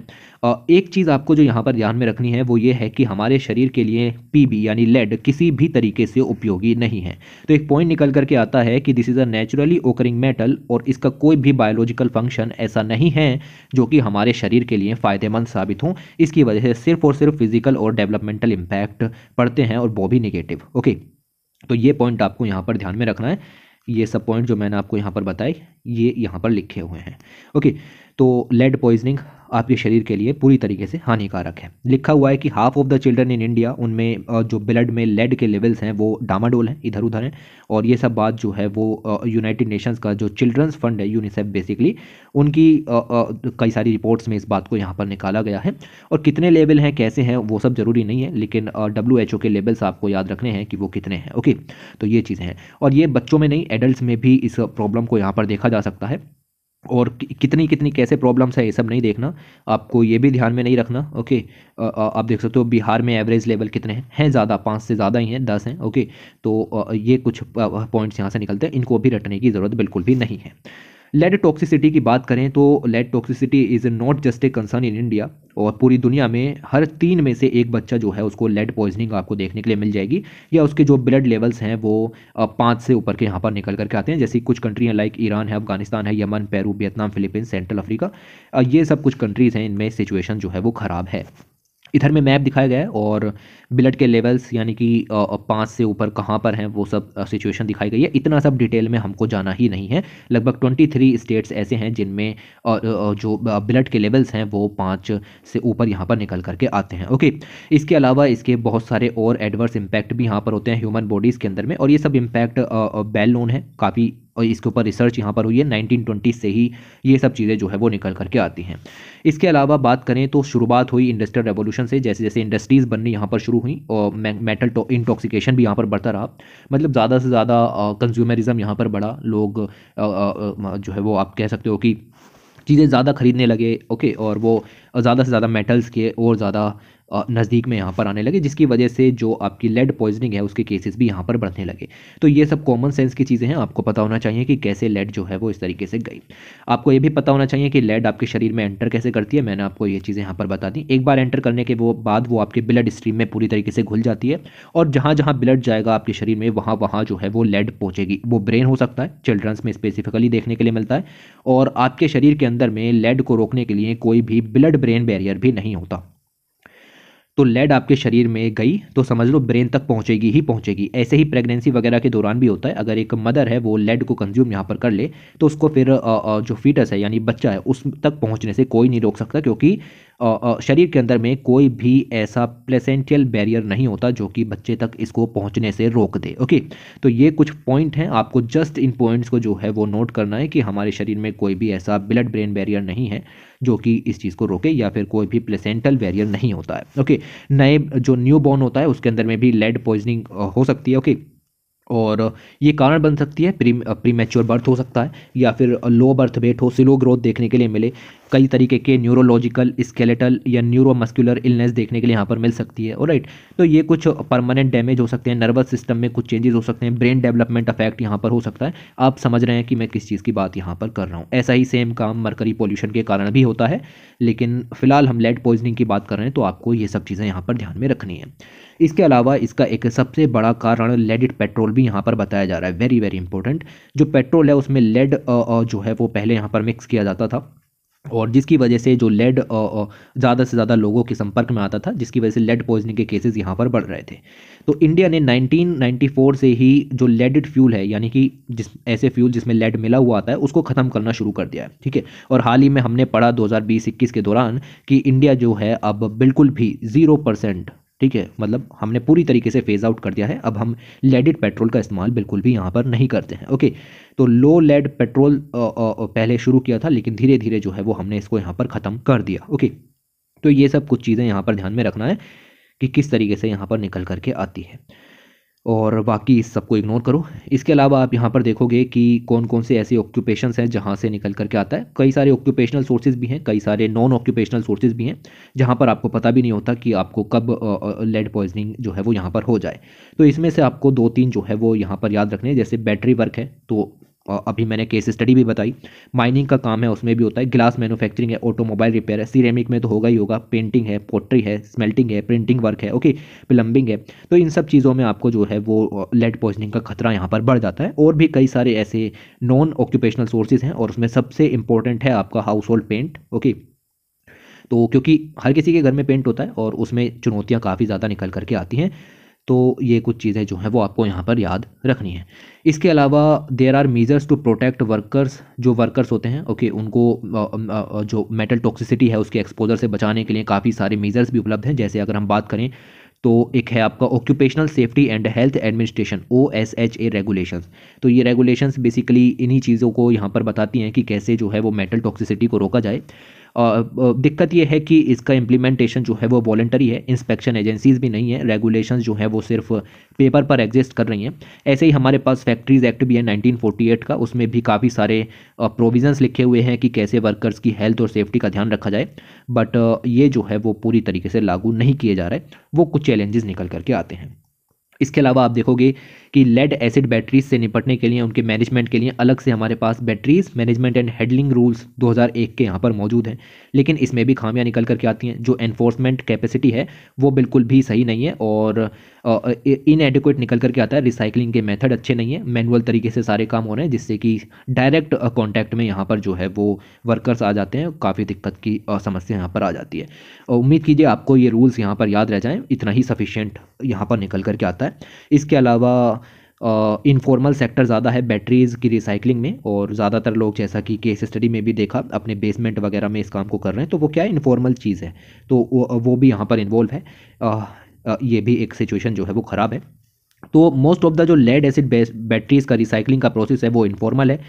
हैं एक चीज़ आपको जो यहाँ पर ध्यान में रखनी है वो ये है कि हमारे शरीर के लिए पी यानी लेड किसी भी तरीके से उपयोगी नहीं है तो एक पॉइंट निकल करके आता है कि this is a naturally occurring metal और इसका कोई भी बायोलॉजिकल फंक्शन ऐसा नहीं है जो कि हमारे शरीर के लिए फ़ायदेमंद साबित हों इसकी वजह से सिर्फ और सिर्फ फिजिकल और डेवलपमेंटल इम्पैक्ट पड़ते हैं और वो भी निगेटिव ओके तो ये पॉइंट आपको यहाँ पर ध्यान में रखना है ये सब पॉइंट जो मैंने आपको यहाँ पर बताए ये यहाँ पर लिखे हुए हैं ओके तो लेड पॉइजनिंग आपके शरीर के लिए पूरी तरीके से हानिकारक है लिखा हुआ है कि half of the children in India उनमें जो ब्लड में लेड के लेवल्स हैं वो डामाडोल हैं इधर उधर हैं और ये सब बात जो है वो यूनाइटेड नेशंस का जो चिल्ड्रंस फंड है यूनिसेफ बेसिकली उनकी कई सारी रिपोर्ट्स में इस बात को यहाँ पर निकाला गया है और कितने लेवल हैं कैसे हैं वो सब ज़रूरी नहीं है लेकिन डब्ल्यू के लेवल्स आपको याद रखने हैं कि वो कितने हैं ओके तो ये चीज़ें हैं और ये बच्चों में नहीं एडल्ट में भी इस प्रॉब्लम को यहाँ पर देखा जा सकता है और कितनी कितनी कैसे प्रॉब्लम्स है ये सब नहीं देखना आपको ये भी ध्यान में नहीं रखना ओके आ, आ, आप देख सकते हो बिहार में एवरेज लेवल कितने हैं हैं ज़्यादा पाँच से ज़्यादा ही हैं दस हैं ओके तो आ, ये कुछ पॉइंट्स यहाँ से निकलते हैं इनको भी रटने की ज़रूरत बिल्कुल भी नहीं है लेड टॉक्सिसिटी की बात करें तो lead toxicity is not just a concern in India और पूरी दुनिया में हर तीन में से एक बच्चा जो है उसको लेड पॉइजनिंग आपको देखने के लिए मिल जाएगी या उसके जो ब्लड लेवल्स हैं वो पाँच से ऊपर के यहाँ पर निकल करके आते हैं जैसे कुछ कंट्री हैं लाइक ईरान है अफगानिस्तान है Yemen Peru Vietnam Philippines Central Africa ये सब कुछ कंट्रीज़ हैं इनमें सिचुएशन जो है वो ख़राब है इधर में मैप दिखाया गया है और ब्लड के लेवल्स यानी कि पाँच से ऊपर कहाँ पर हैं वो सब सिचुएशन दिखाई गई है इतना सब डिटेल में हमको जाना ही नहीं है लगभग ट्वेंटी थ्री स्टेट्स ऐसे हैं जिनमें जो ब्लड के लेवल्स हैं वो पाँच से ऊपर यहाँ पर निकल करके आते हैं ओके इसके अलावा इसके बहुत सारे और एडवर्स इम्पैक्ट भी यहाँ पर होते हैं ह्यूमन बॉडीज़ के अंदर में और ये सब इम्पैक्ट बेल नोन है काफ़ी और इसके ऊपर रिसर्च यहाँ पर हुई है 1920 से ही ये सब चीज़ें जो है वो निकल करके आती हैं इसके अलावा बात करें तो शुरुआत हुई इंडस्ट्रियल रेवोल्यूशन से जैसे जैसे इंडस्ट्रीज़ बननी यहाँ पर शुरू शुरू हुई और मेटल इंटॉक्सिकेशन भी यहाँ पर बढ़ता रहा मतलब ज़्यादा से ज़्यादा कंज्यूमरिज़म यहाँ पर बढ़ा लोग जो है वो आप कह सकते हो कि चीज़ें ज़्यादा खरीदने लगे ओके और वो ज़्यादा से ज़्यादा मेटल्स के और ज़्यादा नज़दीक में यहाँ पर आने लगे जिसकी वजह से जो आपकी लेड पॉइजनिंग है उसके केसेस भी यहाँ पर बढ़ने लगे तो ये सब कॉमन सेंस की चीज़ें हैं आपको पता होना चाहिए कि कैसे लेड जो है वो इस तरीके से गई आपको ये भी पता होना चाहिए कि लेड आपके शरीर में एंटर कैसे करती है मैंने आपको ये चीज़ें यहाँ पर बता दी एक बार एंटर करने के वो बाद वो आपके ब्लड स्ट्रीम में पूरी तरीके से घुल जाती है और जहाँ जहाँ ब्लड जाएगा आपके शरीर में वहाँ वहाँ जो है वो लेड पहुँचेगी वो ब्रेन हो सकता है चिल्ड्रंस में स्पेसिफिकली देखने के लिए मिलता है और आपके शरीर के अंदर में लेड को रोकने के लिए कोई भी ब्लड ब्रेन बैरियर भी नहीं होता तो लेड आपके शरीर में गई तो समझ लो ब्रेन तक पहुंचेगी ही पहुंचेगी ऐसे ही प्रेगनेंसी वगैरह के दौरान भी होता है अगर एक मदर है वो लेड को कंज्यूम यहाँ पर कर ले तो उसको फिर जो फीटस है यानी बच्चा है उस तक पहुँचने से कोई नहीं रोक सकता क्योंकि शरीर के अंदर में कोई भी ऐसा प्लेसेंटियल बैरियर नहीं होता जो कि बच्चे तक इसको पहुंचने से रोक दे ओके तो ये कुछ पॉइंट हैं आपको जस्ट इन पॉइंट्स को जो है वो नोट करना है कि हमारे शरीर में कोई भी ऐसा ब्लड ब्रेन बैरियर नहीं है जो कि इस चीज़ को रोके या फिर कोई भी प्लेसेंटल बैरियर नहीं होता है ओके नए जो न्यू बॉर्न होता है उसके अंदर में भी लेड पॉइजनिंग हो सकती है ओके और ये कारण बन सकती है प्री प्रीमेच्योर बर्थ हो सकता है या फिर लो बर्थ वेट हो स्लो ग्रोथ देखने के लिए मिले कई तरीके के न्यूरोलॉजिकल स्केलेटल या न्यूरोमस्कुलर इलनेस देखने के लिए यहाँ पर मिल सकती है राइट तो ये कुछ परमानेंट डैमेज हो सकते हैं नर्वस सिस्टम में कुछ चेंजेस हो सकते हैं ब्रेन डेवलपमेंट अफेक्ट यहाँ पर हो सकता है आप समझ रहे हैं कि मैं किस चीज़ की बात यहाँ पर कर रहा हूँ ऐसा ही सेम काम मरकरी पॉल्यूशन के कारण भी होता है लेकिन फिलहाल हम लेड पॉइजनिंग की बात कर रहे हैं तो आपको ये सब चीज़ें यहाँ पर ध्यान में रखनी है इसके अलावा इसका एक सबसे बड़ा कारण लेडिड पेट्रोल भी यहाँ पर बताया जा रहा है वेरी वेरी इंपॉर्टेंट जो पेट्रोल है उसमें लेड जो है वो पहले यहाँ पर मिक्स किया जाता था और जिसकी वजह से जो लेड ज़्यादा से ज़्यादा लोगों के संपर्क में आता था जिसकी वजह से लेड पॉइजनिंग के केसेस यहाँ पर बढ़ रहे थे तो इंडिया ने 1994 से ही जो लेडेड फ्यूल है यानी कि जिस ऐसे फ्यूल जिसमें लेड मिला हुआ आता है उसको ख़त्म करना शुरू कर दिया है ठीक है और हाल ही में हमने पढा दो हज़ार के दौरान कि इंडिया जो है अब बिल्कुल भी ज़ीरो परसेंट ठीक है मतलब हमने पूरी तरीके से फेज़ आउट कर दिया है अब हम लेडेड पेट्रोल का इस्तेमाल बिल्कुल भी यहाँ पर नहीं करते हैं ओके तो लो लेड पेट्रोल पहले शुरू किया था लेकिन धीरे धीरे जो है वो हमने इसको यहाँ पर ख़त्म कर दिया ओके तो ये सब कुछ चीज़ें यहाँ पर ध्यान में रखना है कि किस तरीके से यहाँ पर निकल करके आती है और बाकी इस सबको इग्नोर करो इसके अलावा आप यहाँ पर देखोगे कि कौन कौन से ऐसे ऑक्यूपेशंस हैं जहाँ से निकल करके आता है कई सारे ऑक्यूपेशनल सोर्सेज भी हैं कई सारे नॉन ऑक्यूपेशनल सोर्सेज भी हैं जहाँ पर आपको पता भी नहीं होता कि आपको कब लेड पॉइजनिंग जो है वो यहाँ पर हो जाए तो इसमें से आपको दो तीन जो है वो यहाँ पर याद रखने जैसे बैटरी वर्क है तो और अभी मैंने केस स्टडी भी बताई माइनिंग का काम है उसमें भी होता है ग्लास मैन्युफैक्चरिंग है ऑटोमोबाइल रिपेयर है सीरेमिक में तो होगा ही होगा पेंटिंग है पोट्री है स्मेल्टिंग है प्रिंटिंग वर्क है ओके प्लम्बिंग है तो इन सब चीज़ों में आपको जो है वो लेड पॉइजनिंग का खतरा यहाँ पर बढ़ जाता है और भी कई सारे ऐसे नॉन ऑक्यूपेशनल सोर्सेज हैं और उसमें सबसे इंपॉर्टेंट है आपका हाउस होल्ड पेंट ओके तो क्योंकि हर किसी के घर में पेंट होता है और उसमें चुनौतियाँ काफ़ी ज़्यादा निकल करके आती हैं तो ये कुछ चीज़ें जो हैं वो आपको यहाँ पर याद रखनी है इसके अलावा there are measures to protect workers जो वर्कर्स होते हैं ओके okay, उनको जो मेटल टॉक्सिसिटी है उसके एक्सपोजर से बचाने के लिए काफ़ी सारे मीजर्स भी उपलब्ध हैं जैसे अगर हम बात करें तो एक है आपका occupational safety and health administration O S H A regulation तो ये रेगुलेशंस बेसिकली इन्हीं चीज़ों को यहाँ पर बताती हैं कि कैसे जो है वो मेटल टॉक्सिसिटी को रोका जाए दिक्कत ये है कि इसका इम्प्लीमेंटेशन जो है वो वॉलेंटरी है इंस्पेक्शन एजेंसीज भी नहीं है रेगुलेशन जो है वो सिर्फ पेपर पर एग्जिस्ट कर रही हैं ऐसे ही हमारे पास फैक्ट्रीज एक्ट भी है 1948 का उसमें भी काफ़ी सारे प्रोविजंस लिखे हुए हैं कि कैसे वर्कर्स की हेल्थ और सेफ्टी का ध्यान रखा जाए बट ये जो है वो पूरी तरीके से लागू नहीं किए जा रहे वो कुछ चैलेंजेस निकल करके आते हैं इसके अलावा आप देखोगे कि लेड एसिड बैटरीज से निपटने के लिए उनके मैनेजमेंट के लिए अलग से हमारे पास batteries management and handling rules 2001 के यहाँ पर मौजूद हैं लेकिन इसमें भी खामियां निकल करके आती हैं जो एनफोर्समेंट कैपेसिटी है वो बिल्कुल भी सही नहीं है और इनएडिक्वेट निकल करके आता है रिसाइकलिंग के मेथड अच्छे नहीं है मैनुअल तरीके से सारे काम हो रहे हैं जिससे कि डायरेक्ट कॉन्टैक्ट में यहाँ पर जो है वो वर्कर्स आ जाते हैं काफ़ी दिक्कत की समस्या यहाँ पर आ जाती है और उम्मीद कीजिए आपको ये रूल्स यहाँ पर याद रह जाएँ इतना ही सफिशियंट यहाँ पर निकल करके आता है इसके अलावा इनफॉर्मल सेक्टर ज़्यादा है बैटरीज़ की रिसाइकलिंग में और ज़्यादातर लोग जैसा कि केस स्टडी में भी देखा अपने बेसमेंट वगैरह में इस काम को कर रहे हैं तो वो क्या इनफॉर्मल चीज़ है तो वो, वो भी यहाँ पर इन्वॉल्व है आ, आ, ये भी एक सिचुएशन जो है वो ख़राब है तो मोस्ट ऑफ द जो लेड एसिड बैटरीज का रिसाइकलिंग का प्रोसेस है वो इनफॉर्मल है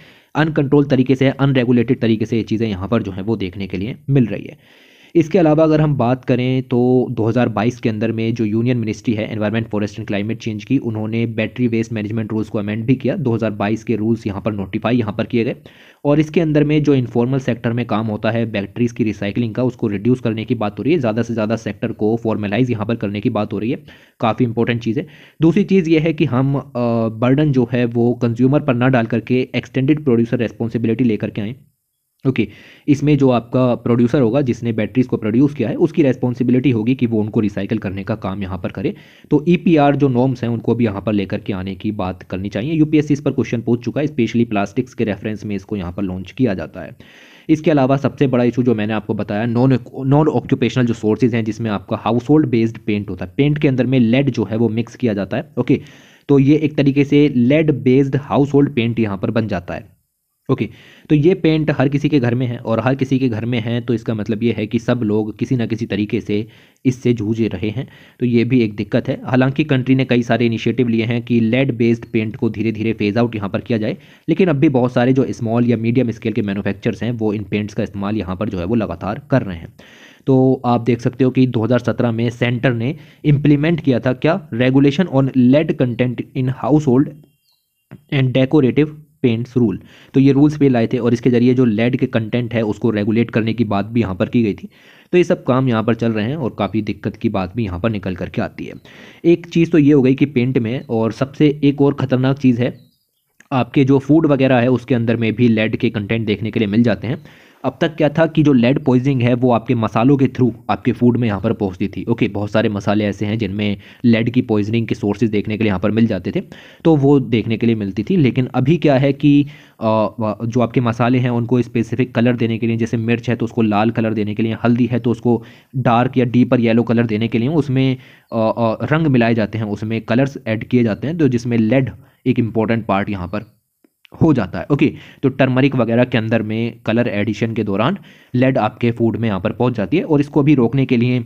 अनकंट्रोल तरीके से अनरेगुलेटेड तरीके से ये चीज़ें यहाँ पर जो है वो देखने के लिए मिल रही है इसके अलावा अगर हम बात करें तो 2022 के अंदर में जो यूनियन मिनिस्ट्री है environment forest and climate change की उन्होंने बैटरी वेस्ट मैनेजमेंट रूल्स को अमेंड भी किया 2022 के रूल्स यहाँ पर नोटिफाई यहाँ पर किए गए और इसके अंदर में जो इनफॉर्मल सेक्टर में काम होता है बैटरीज की रिसाइकिलिंग का उसको रिड्यूस करने की बात हो रही है ज़्यादा से ज़्यादा सेक्टर को फॉर्मेलाइज यहाँ पर करने की बात हो रही है काफ़ी इंपॉर्टेंट चीज़ है दूसरी चीज़ ये है कि हम बर्डन जो है वो कंज्यूमर पर ना डाल करके एक्सटेंडेड प्रोड्यूसर रेस्पॉन्सिबिलिटी लेकर के आएँ ओके okay. इसमें जो आपका प्रोड्यूसर होगा जिसने बैटरीज को प्रोड्यूस किया है उसकी रेस्पॉन्सिबिलिटी होगी कि वो उनको रिसाइकिल करने का काम यहाँ पर करे तो ईपीआर e जो नॉर्म्स हैं उनको भी यहाँ पर लेकर के आने की बात करनी चाहिए यूपीएससी इस पर क्वेश्चन पूछ चुका है स्पेशली प्लास्टिक्स के रेफरेंस में इसको यहाँ पर लॉन्च किया जाता है इसके अलावा सबसे बड़ा इशू जो मैंने आपको बताया नॉन नॉन ऑक्यूपेशनल जो सोर्सेज हैं जिसमें आपका हाउस होल्ड बेस्ड पेंट होता है पेंट के अंदर में लेड जो है वो मिक्स किया जाता है ओके okay. तो ये एक तरीके से lead based household paint यहाँ पर बन जाता है ओके तो ये पेंट हर किसी के घर में है और हर किसी के घर में है तो इसका मतलब ये है कि सब लोग किसी ना किसी तरीके से इससे जूझ रहे हैं तो ये भी एक दिक्कत है हालांकि कंट्री ने कई सारे इनिशिएटिव लिए हैं कि लेड बेस्ड पेंट को धीरे धीरे फेज़ आउट यहाँ पर किया जाए लेकिन अब भी बहुत सारे जो स्मॉल या मीडियम स्केल के मैनुफैक्चर्स हैं वो इन पेंट्स का इस्तेमाल यहाँ पर जो है वो लगातार कर रहे हैं तो आप देख सकते हो कि 2017 में सेंटर ने इम्प्लीमेंट किया था क्या regulation on lead content in household and decorative paints rule तो ये रूल्स पे लाए थे और इसके ज़रिए जो लेड के कंटेंट है उसको रेगुलेट करने की बात भी यहाँ पर की गई थी तो ये सब काम यहाँ पर चल रहे हैं और काफ़ी दिक्कत की बात भी यहाँ पर निकल करके आती है एक चीज़ तो ये हो गई कि पेंट में और सबसे एक और ख़तरनाक चीज़ है आपके जो फूड वगैरह है उसके अंदर में भी लेड के कंटेंट देखने के लिए मिल जाते हैं अब तक क्या था कि जो लेड पॉइजनिंग है वो आपके मसालों के थ्रू आपके फूड में यहाँ पर पहुँचती थी ओके बहुत सारे मसाले ऐसे हैं जिनमें लेड की पॉइजनिंग के सोर्सेज देखने के लिए यहाँ पर मिल जाते थे तो वो देखने के लिए मिलती थी लेकिन अभी क्या है कि जो आपके मसाले हैं उनको स्पेसिफिक कलर देने के लिए जैसे मिर्च है तो उसको लाल कलर देने के लिए हल्दी है तो उसको डार्क या डीपर येलो कलर देने के लिए उसमें रंग मिलाए जाते हैं उसमें कलर्स ऐड किए जाते हैं तो जिसमें लेड एक इम्पॉर्टेंट पार्ट यहाँ पर हो जाता है ओके तो टर्मरिक वगैरह के अंदर में कलर एडिशन के दौरान लेड आपके फूड में यहाँ पर पहुँच जाती है और इसको भी रोकने के लिए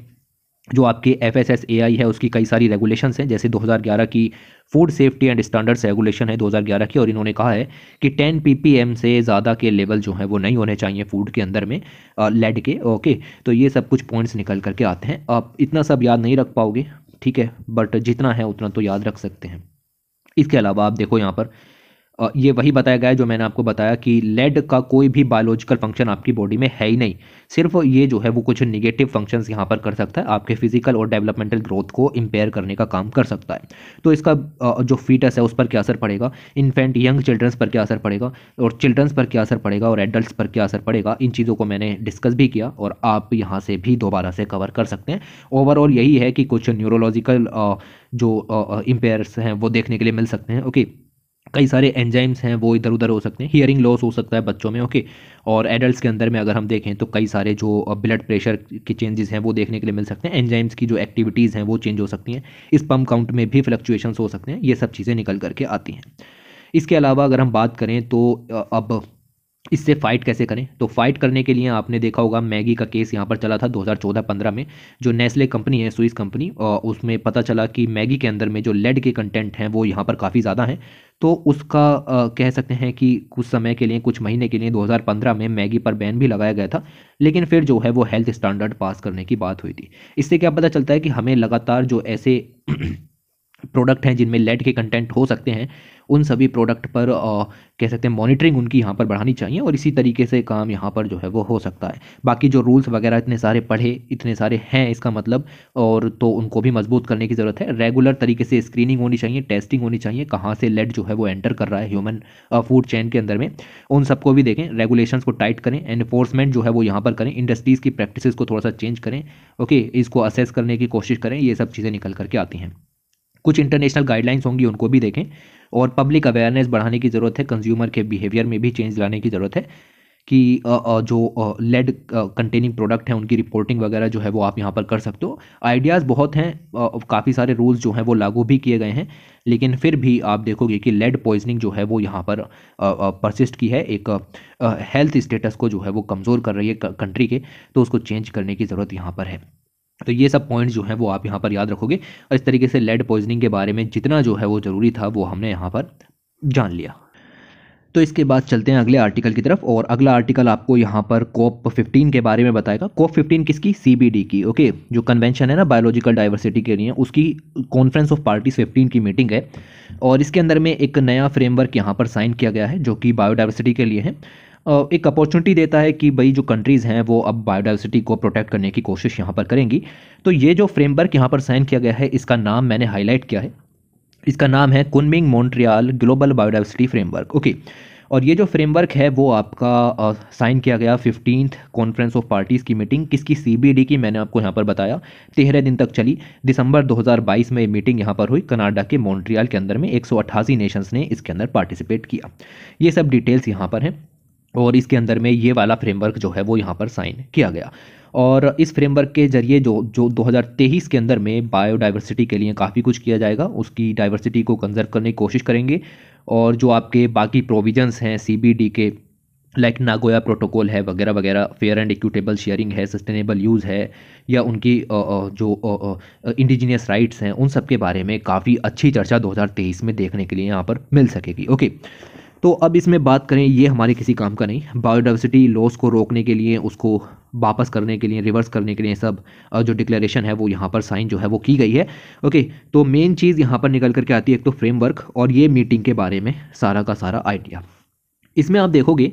जो आपके F S S A I है उसकी कई सारी रेगुलेशंस हैं जैसे 2011 की food safety and standards regulation है 2011 की और इन्होंने कहा है कि 10 पीपीएम से ज़्यादा के लेवल जो हैं वो नहीं होने चाहिए फूड के अंदर में लेड के ओके तो ये सब कुछ पॉइंट्स निकल करके आते हैं आप इतना सब याद नहीं रख पाओगे ठीक है बट जितना है उतना तो याद रख सकते हैं इसके अलावा आप देखो यहाँ पर ये वही बताया गया है जो मैंने आपको बताया कि लेड का कोई भी बायोलॉजिकल फंक्शन आपकी बॉडी में है ही नहीं सिर्फ ये जो है वो कुछ निगेटिव फंक्शंस यहाँ पर कर सकता है आपके फिजिकल और डेवलपमेंटल ग्रोथ को इम्पेयर करने का काम कर सकता है तो इसका जो फीटस है उस पर क्या असर पड़ेगा इन्फेंट यंग चिल्ड्रंस पर क्या असर पड़ेगा और चिल्ड्रंस पर क्या असर पड़ेगा और एडल्ट पर क्या असर पड़ेगा इन चीज़ों को मैंने डिस्कस भी किया और आप यहाँ से भी दोबारा से कवर कर सकते हैं ओवरऑल यही है कि कुछ न्यूरोलॉजिकल जो इम्पेयर्स हैं वो देखने के लिए मिल सकते हैं ओके okay. कई सारे एंजाइम्स हैं वो इधर उधर हो सकते हैं हियरिंग लॉस हो सकता है बच्चों में ओके और एडल्ट्स के अंदर में अगर हम देखें तो कई सारे जो ब्लड प्रेशर के चेंजेस हैं वो देखने के लिए मिल सकते हैं एंजाइम्स की जो एक्टिविटीज़ हैं वो चेंज हो सकती हैं इस पम्प काउंट में भी फ्लक्चुएशंस हो सकते हैं ये सब चीज़ें निकल करके आती हैं इसके अलावा अगर हम बात करें तो अब इससे फाइट कैसे करें तो फाइट करने के लिए आपने देखा होगा मैगी का केस यहाँ पर चला था 2014-15 में जो नेस्ले कंपनी है स्विस कंपनी उसमें पता चला कि मैगी के अंदर में जो लेड के कंटेंट हैं वो यहाँ पर काफ़ी ज़्यादा हैं तो उसका आ, कह सकते हैं कि कुछ समय के लिए कुछ महीने के लिए 2015 में मैगी पर बैन भी लगाया गया था लेकिन फिर जो है वो हेल्थ स्टैंडर्ड पास करने की बात हुई थी इससे क्या पता चलता है कि हमें लगातार जो ऐसे प्रोडक्ट हैं जिनमें लेड के कंटेंट हो सकते हैं उन सभी प्रोडक्ट पर आ, कह सकते हैं मॉनिटरिंग उनकी यहाँ पर बढ़ानी चाहिए और इसी तरीके से काम यहाँ पर जो है वो हो सकता है बाकी जो रूल्स वगैरह इतने सारे पढ़े इतने सारे हैं इसका मतलब और तो उनको भी मजबूत करने की ज़रूरत है रेगुलर तरीके से स्क्रीनिंग होनी चाहिए टेस्टिंग होनी चाहिए कहाँ से लेड जो है वो एंटर कर रहा है ह्यूमन फूड चेन के अंदर में उन सबको भी देखें रेगुलेशन को टाइट करें एनफोर्समेंट जो है वो यहाँ पर करें इंडस्ट्रीज़ की प्रैक्टिस को थोड़ा सा चेंज करें ओके इसको असेस करने की कोशिश करें ये सब चीज़ें निकल करके आती हैं कुछ इंटरनेशनल गाइडलाइंस होंगी उनको भी देखें और पब्लिक अवेयरनेस बढ़ाने की ज़रूरत है कंज्यूमर के बिहेवियर में भी चेंज लाने की ज़रूरत है कि जो लेड कंटेनिंग प्रोडक्ट हैं उनकी रिपोर्टिंग वगैरह जो है वो आप यहाँ पर कर सकते हो आइडियाज़ बहुत हैं काफ़ी सारे रूल्स जो हैं वो लागू भी किए गए हैं लेकिन फिर भी आप देखोगे कि लेड पॉइजनिंग जो है वो यहाँ पर परसिस्ट की है एक हेल्थ स्टेटस को जो है वो कमज़ोर कर रही है कंट्री के तो उसको चेंज करने की ज़रूरत यहाँ पर है तो ये सब पॉइंट जो हैं वो आप यहाँ पर याद रखोगे और इस तरीके से लेड पॉइजनिंग के बारे में जितना जो है वो ज़रूरी था वो हमने यहाँ पर जान लिया तो इसके बाद चलते हैं अगले आर्टिकल की तरफ और अगला आर्टिकल आपको यहाँ पर कोप 15 के बारे में बताएगा कोप 15 किसकी सीबीडी की ओके जो कन्वेंशन है ना बायोलॉजिकल डाइवर्सिटी के लिए उसकी कॉन्फ्रेंस ऑफ पार्टीज 15 की मीटिंग है और इसके अंदर में एक नया फ्रेमवर्क यहाँ पर साइन किया गया है जो कि बायोडाइवर्सिटी के लिए है एक अपॉर्चुनिटी देता है कि भाई जो कंट्रीज़ हैं वो अब बायोडाइवर्सिटी को प्रोटेक्ट करने की कोशिश यहाँ पर करेंगी तो ये जो फ्रेमवर्क यहाँ पर साइन किया गया है इसका नाम मैंने हाईलाइट किया है इसका नाम है Kunming Montreal global biodiversity framework okay और ये जो फ्रेमवर्क है वो आपका साइन किया गया फ़िफ्टीन कॉन्फ्रेंस ऑफ पार्टीज़ की मीटिंग किसकी सीबीडी की मैंने आपको यहाँ पर बताया तेरह दिन तक चली दिसंबर 2022 में ये मीटिंग यहाँ पर हुई कनाडा के मॉन्ट्रियल के अंदर में एक नेशंस ने इसके अंदर पार्टिसिपेट किया ये सब डिटेल्स यहाँ पर हैं और इसके अंदर में ये वाला फ्रेमवर्क जो है वो यहाँ पर साइन किया गया और इस फ्रेमवर्क के जरिए जो जो 2023 के अंदर में बायोडाइवर्सिटी के लिए काफ़ी कुछ किया जाएगा उसकी डाइवर्सिटी को कंजर्व करने की कोशिश करेंगे और जो आपके बाकी प्रोविजंस हैं सीबीडी के लाइक नागोया प्रोटोकॉल है वगैरह वगैरह फेयर एंड इक्विटेबल शेयरिंग है सस्टेनेबल यूज़ है या उनकी जो इंडिजीनियस राइट्स हैं उन सब के बारे में काफ़ी अच्छी चर्चा 2023 में देखने के लिए यहाँ पर मिल सकेगी ओके okay. तो अब इसमें बात करें ये हमारे किसी काम का नहीं बायोडाइवर्सिटी लॉस को रोकने के लिए उसको वापस करने के लिए रिवर्स करने के लिए सब जो डिक्लेरेशन है वो यहाँ पर साइन जो है वो की गई है ओके तो मेन चीज़ यहाँ पर निकल करके आती है एक तो फ्रेमवर्क और ये मीटिंग के बारे में सारा का सारा आइडिया इसमें आप देखोगे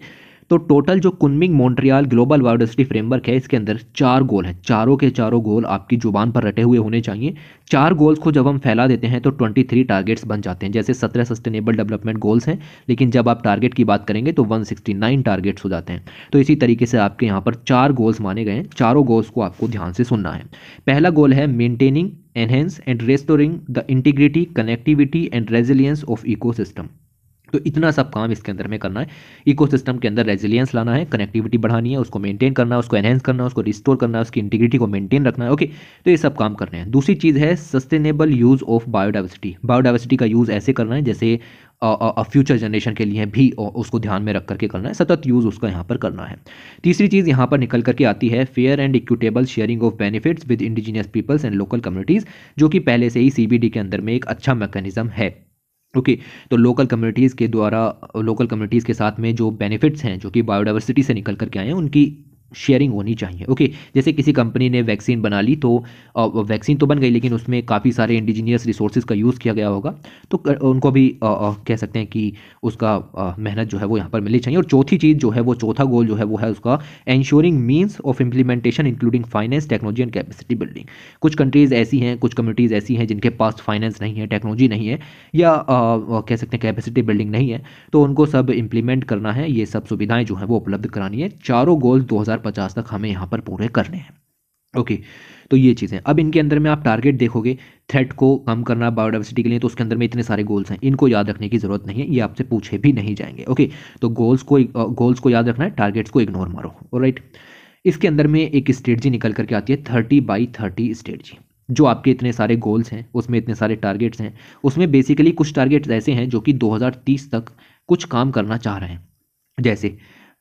तो टोटल जो Kunming Montreal global biodiversity framework है इसके अंदर चार गोल हैं चारों के चारों गोल आपकी जुबान पर रटे हुए होने चाहिए चार गोल्स को जब हम फैला देते हैं तो ट्वेंटी थ्री टारगेट्स बन जाते हैं जैसे सत्रह सस्टेनेबल डेवलपमेंट गोल्स हैं लेकिन जब आप टारगेट की बात करेंगे तो वन सिक्सटी नाइन टारगेट्स हो जाते हैं तो इसी तरीके से आपके यहाँ पर चार गोल्स माने गए हैं चारों गोल्स को आपको ध्यान से सुनना है पहला गोल है maintaining enhance and restoring the integrity connectivity and resilience of ecosystem तो इतना सब काम इसके अंदर में करना है इकोसिस्टम के अंदर रेजिलियंस लाना है कनेक्टिविटी बढ़ानी है उसको मेंटेन करना है उसको एनहेंस करना है उसको रिस्टोर करना है उसकी इंटीग्रिटी को मेंटेन रखना है ओके तो ये सब काम करने हैं दूसरी चीज़ है sustainable use of biodiversity biodiversity का यूज़ ऐसे करना है जैसे फ्यूचर जनरेशन के लिए भी उसको ध्यान में रख करके करना है सतत यूज़ उसका यहाँ पर करना है तीसरी चीज़ यहाँ पर निकल करके आती है fair and equitable sharing of benefits with indigenous peoples and local communities जो कि पहले से ही सी के अंदर में एक अच्छा मैकेनिज्म है ओके okay, तो लोकल कम्युनिटीज़ के द्वारा लोकल कम्युनिटीज़ के साथ में जो बेनिफिट्स हैं जो कि बायोडाइवर्सिटी से निकल कर के आए हैं उनकी शेयरिंग होनी चाहिए ओके जैसे किसी कंपनी ने वैक्सीन बना ली तो वैक्सीन तो बन गई लेकिन उसमें काफ़ी सारे इंडिजीनियस रिसोर्सेज का यूज़ किया गया होगा तो उनको भी कह सकते हैं कि उसका मेहनत जो है वो यहाँ पर मिलनी चाहिए और चौथी चीज़ जो है वो चौथा गोल जो है वो है उसका ensuring means of implementation including finance technology and capacity building कुछ कंट्रीज़ ऐसी हैं कुछ कम्युनिटीज़ ऐसी हैं जिनके पास फाइनेंस नहीं है टेक्नोलॉजी नहीं है या कह सकते हैं कैपेसिटी बिल्डिंग नहीं है तो उनको सब इम्प्लीमेंट करना है ये सब सुविधाएँ जो हैं वो उपलब्ध करानी है चारों गोल्स दो 2050 तक हमें यहाँ पर पूरे करने हैं ओके तो ये चीज़ें अब इनके अंदर में आप टारगेट देखोगे थ्रेट को कम करना बायोडाइवर्सिटी के लिए तो उसके अंदर में इतने सारे गोल्स हैं इनको याद रखने की ज़रूरत नहीं है ये आपसे पूछे भी नहीं जाएंगे ओके तो गोल्स को गोल्स को याद रखना है टारगेट्स को इग्नोर मारो राइट इसके अंदर में एक स्ट्रेटजी निकल करके आती है थर्टी बाई थर्टी स्ट्रेटजी जो आपके इतने सारे गोल्स हैं उसमें इतने सारे टारगेट्स हैं उसमें बेसिकली कुछ टारगेट्स ऐसे हैं जो कि 2030 तक कुछ काम करना चाह रहे हैं जैसे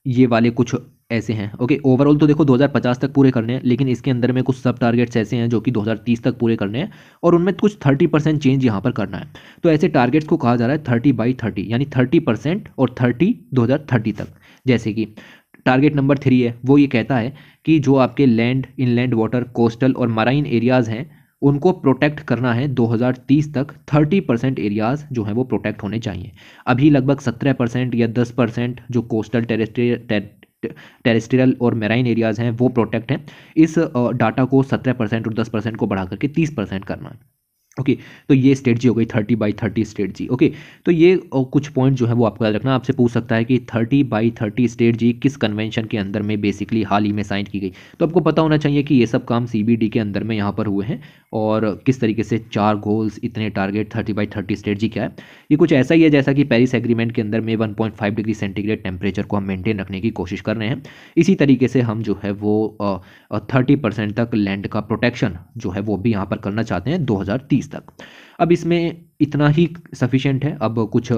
ये वाले कुछ ऐसे हैं ओके ओवरऑल तो देखो 2050 तक पूरे करने हैं लेकिन इसके अंदर में कुछ सब टारगेट्स ऐसे हैं जो कि 2030 तक पूरे करने हैं और उनमें कुछ 30 परसेंट चेंज यहाँ पर करना है तो ऐसे टारगेट्स को कहा जा रहा है 30 बाई 30 यानी 30 परसेंट और 30 2030 तक जैसे कि टारगेट नंबर थ्री है वो ये कहता है कि जो आपके लैंड इनलैंड वाटर कोस्टल और मराइन एरियाज़ हैं उनको प्रोटेक्ट करना है 2030 तक 30 परसेंट एरियाज़ जो हैं वो प्रोटेक्ट होने चाहिए अभी लगभग 17 परसेंट या 10 परसेंट जो कोस्टल टेरेस्ट्रियल टेरेस्ट्रियल और मेराइन एरियाज़ हैं वो प्रोटेक्ट हैं इस डाटा को सत्रह परसेंट और दस परसेंट को बढ़ा करके तीस परसेंट करना है ओके okay, तो ये स्टेट जी हो गई thirty by thirty strategy okay तो ये कुछ पॉइंट जो है वो आपको याद रखना आपसे पूछ सकता है कि thirty by thirty strategy किस कन्वेंशन के अंदर में बेसिकली हाल ही में साइन की गई तो आपको पता होना चाहिए कि ये सब काम सीबीडी के अंदर में यहाँ पर हुए हैं और किस तरीके से चार गोल्स इतने target thirty by thirty strategy क्या है ये कुछ ऐसा ही है जैसा कि पेरिस एग्रीमेंट के अंदर में one point five degree centigrade temperature को हम मेनटेन रखने की कोशिश कर रहे हैं इसी तरीके से हम जो है वो थर्टी परसेंट तक लैंड का प्रोटेक्शन जो है वो भी यहाँ पर करना चाहते हैं दो हज़ार तीस बीस तक अब इसमें इतना ही सफिशेंट है अब कुछ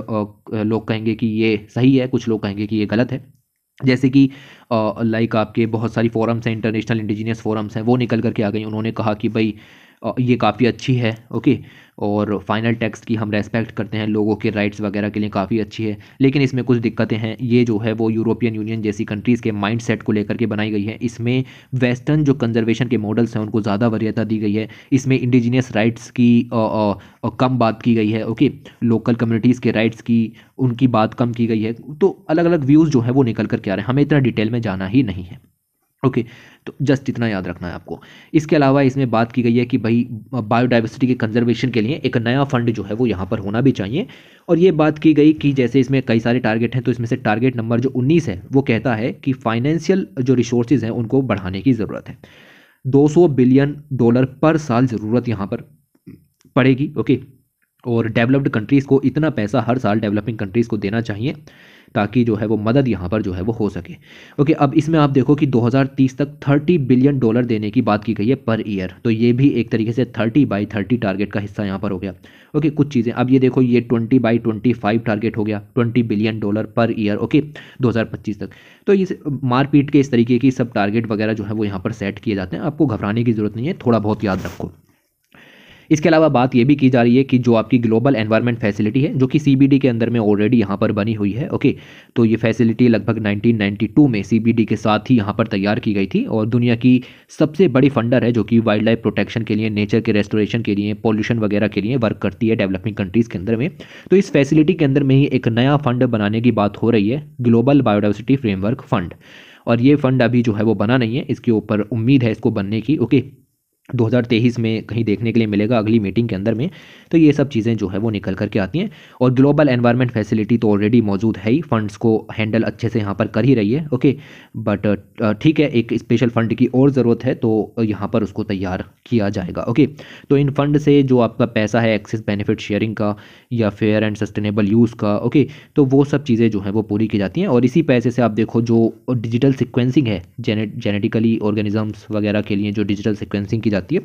लोग कहेंगे कि ये सही है कुछ लोग कहेंगे कि ये गलत है जैसे कि लाइक आपके बहुत सारी फोरम्स हैं इंटरनेशनल इंडिजीनियस फोरम्स हैं वो निकल करके आ गई उन्होंने कहा कि भाई ये काफ़ी अच्छी है ओके और फाइनल टेक्स्ट की हम रेस्पेक्ट करते हैं लोगों के राइट्स वगैरह के लिए काफ़ी अच्छी है लेकिन इसमें कुछ दिक्कतें हैं ये जो है वो यूरोपियन यूनियन जैसी कंट्रीज़ के माइंड सेट को लेकर के बनाई गई है इसमें वेस्टर्न जो कंजर्वेशन के मॉडल्स हैं उनको ज़्यादा वरीयता दी गई है इसमें इंडिजीनियस राइट्स की आ, आ, आ, कम बात की गई है ओके लोकल कम्युनिटीज़ के राइट्स की उनकी बात कम की गई है तो अलग अलग व्यूज़ जो है वो निकल कर के आ रहे हैं हमें इतना डिटेल में जाना ही नहीं है ओके तो जस्ट इतना याद रखना है आपको इसके अलावा इसमें बात की गई है कि भाई बायोडाइवर्सिटी के कंजर्वेशन के लिए एक नया फंड जो है वो यहाँ पर होना भी चाहिए और ये बात की गई कि जैसे इसमें कई सारे टारगेट हैं तो इसमें से टारगेट नंबर जो 19 है वो कहता है कि फाइनेंशियल जो रिसोर्सेज हैं उनको बढ़ाने की ज़रूरत है दो बिलियन डॉलर पर साल ज़रूरत यहाँ पर पड़ेगी ओके और डेवलप्ड कंट्रीज़ को इतना पैसा हर साल डेवलपिंग कंट्रीज़ को देना चाहिए ताकि जो है वो मदद यहाँ पर जो है वो हो सके ओके अब इसमें आप देखो कि 2030 तक 30 बिलियन डॉलर देने की बात की गई है पर ईयर तो ये भी एक तरीके से 30 बाई 30 टारगेट का हिस्सा यहाँ पर हो गया ओके कुछ चीज़ें अब ये देखो ये 20 बाई 25 टारगेट हो गया 20 billion dollar per year okay 2025 तक तो ये मारपीट के इस तरीके की सब टारगेट वगैरह जो है वो यहाँ पर सेट किए जाते हैं आपको घबराने की ज़रूरत नहीं है थोड़ा बहुत याद रखो इसके अलावा बात यह भी की जा रही है कि जो आपकी ग्लोबल एनवायरमेंट फैसिलिटी है जो कि सी के अंदर में ऑलरेडी यहाँ पर बनी हुई है ओके तो ये फैसिलिटी लगभग 1992 में सी के साथ ही यहाँ पर तैयार की गई थी और दुनिया की सबसे बड़ी फंडर है जो कि वाइल्ड लाइफ प्रोटेक्शन के लिए नेचर के रेस्टोरेशन के लिए पॉल्यूशन वगैरह के लिए वर्क करती है डेवलपिंग कंट्रीज़ के अंदर में तो इस फैसिलिटी के अंदर में ही एक नया फंड बनाने की बात हो रही है ग्लोबल बायोडाइवर्सिटी फ्रेमवर्क फंड और ये फंड अभी जो है वो बना नहीं है इसके ऊपर उम्मीद है इसको बनने की ओके 2023 में कहीं देखने के लिए मिलेगा अगली मीटिंग के अंदर में तो ये सब चीज़ें जो है वो निकल करके आती हैं और ग्लोबल एनवायरनमेंट फैसिलिटी तो ऑलरेडी मौजूद है ही फंड्स को हैंडल अच्छे से यहाँ पर कर ही रही है ओके बट ठीक है एक स्पेशल फंड की और ज़रूरत है तो यहाँ पर उसको तैयार किया जाएगा ओके तो इन फंड से जो आपका पैसा है एक्सेस बेनिफिट शेयरिंग का या फेयर एंड सस्टेनेबल यूज़ का ओके तो वो सब चीज़ें जो हैं वो पूरी की जाती हैं और इसी पैसे से आप देखो जो डिजिटल सिक्वेंसिंग है जेनेटिकली ऑर्गेनिजम्स वगैरह के लिए जो डिजिटल सिक्वेंसिंग की जाती है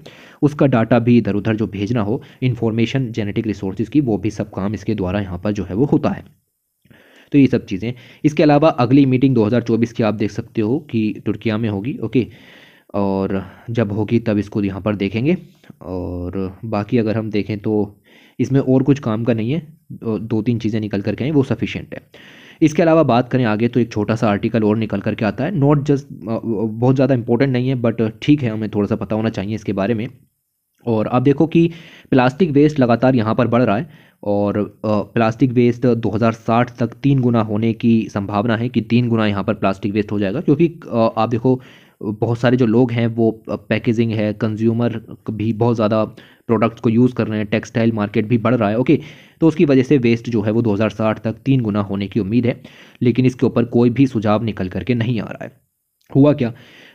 उसका डाटा भी इधर उधर जो भेजना हो इन्फॉर्मेशन जेनेटिक रिसोर्सेज की वो भी सब काम इसके द्वारा यहाँ पर जो है वो होता है तो ये सब चीज़ें इसके अलावा अगली मीटिंग 2024 की आप देख सकते हो कि तुर्किया में होगी ओके और जब होगी तब इसको यहाँ पर देखेंगे और बाकी अगर हम देखें तो इसमें और कुछ काम का नहीं है दो तीन चीज़ें निकल करके आई वो सफिशियंट है इसके अलावा बात करें आगे तो एक छोटा सा आर्टिकल और निकल करके आता है नॉट जस्ट बहुत ज़्यादा इंपॉर्टेंट नहीं है बट ठीक है हमें थोड़ा सा पता होना चाहिए इसके बारे में और आप देखो कि प्लास्टिक वेस्ट लगातार यहाँ पर बढ़ रहा है और प्लास्टिक वेस्ट 2060 तक तीन गुना होने की संभावना है कि तीन गुना यहाँ पर प्लास्टिक वेस्ट हो जाएगा क्योंकि आप देखो बहुत सारे जो लोग हैं वो पैकेजिंग है कंज्यूमर भी बहुत ज़्यादा प्रोडक्ट्स को यूज़ कर रहे हैं टेक्सटाइल मार्केट भी बढ़ रहा है ओके तो उसकी वजह से वेस्ट जो है वो 2060 तक तीन गुना होने की उम्मीद है लेकिन इसके ऊपर कोई भी सुझाव निकल करके नहीं आ रहा है हुआ क्या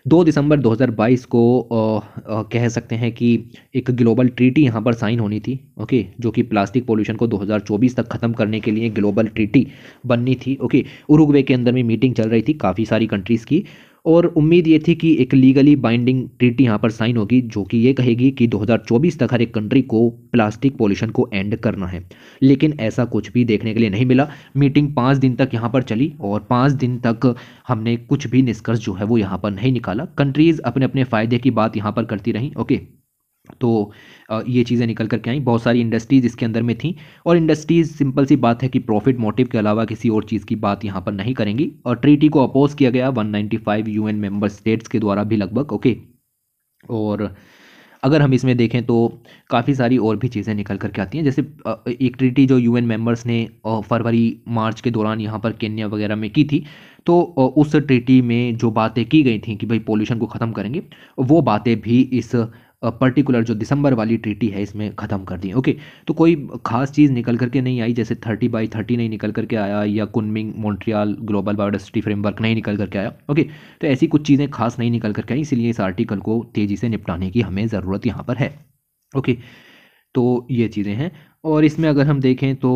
दो दिसंबर 2022 को आ, आ, कह सकते हैं कि एक ग्लोबल ट्रीटी यहाँ पर साइन होनी थी ओके जो कि प्लास्टिक पोल्यूशन को 2024 तक ख़त्म करने के लिए ग्लोबल ट्रीटी बननी थी ओके उरुग्वे के अंदर में मीटिंग चल रही थी काफ़ी सारी कंट्रीज़ की और उम्मीद ये थी कि एक लीगली बाइंडिंग ट्रीटी यहाँ पर साइन होगी जो कि ये कहेगी कि 2024 तक हर एक कंट्री को प्लास्टिक पोल्यूशन को एंड करना है लेकिन ऐसा कुछ भी देखने के लिए नहीं मिला मीटिंग पाँच दिन तक यहाँ पर चली और पाँच दिन तक हमने कुछ भी निष्कर्ष जो है वो यहाँ पर नहीं निकाला कंट्रीज़ अपने अपने फ़ायदे की बात यहाँ पर करती रहीं ओके तो ये चीज़ें निकल कर के आई बहुत सारी इंडस्ट्रीज़ इसके अंदर में थी और इंडस्ट्रीज़ सिंपल सी बात है कि प्रॉफिट मोटिव के अलावा किसी और चीज़ की बात यहाँ पर नहीं करेंगी और ट्रीटी को अपोज किया गया 195 यूएन मेंबर स्टेट्स के द्वारा भी लगभग ओके और अगर हम इसमें देखें तो काफ़ी सारी और भी चीज़ें निकल करके आती हैं जैसे एक ट्रीटी जो यू मेंबर्स ने फरवरी मार्च के दौरान यहाँ पर केन्या वगैरह में की थी तो उस ट्रीटी में जो बातें की गई थी कि भाई पोल्यूशन को ख़त्म करेंगे वो बातें भी इस पर्टिकुलर जो दिसंबर वाली ट्रीटी है इसमें ख़त्म कर दी ओके तो कोई खास चीज़ निकल करके नहीं आई जैसे थर्टी बाई थर्टी नहीं निकल करके आया या Kunming Montreal global biodiversity framework नहीं निकल करके आया ओके तो ऐसी कुछ चीज़ें खास नहीं निकल करके आई इसलिए इस आर्टिकल को तेज़ी से निपटाने की हमें ज़रूरत यहाँ पर है ओके तो ये चीज़ें हैं और इसमें अगर हम देखें तो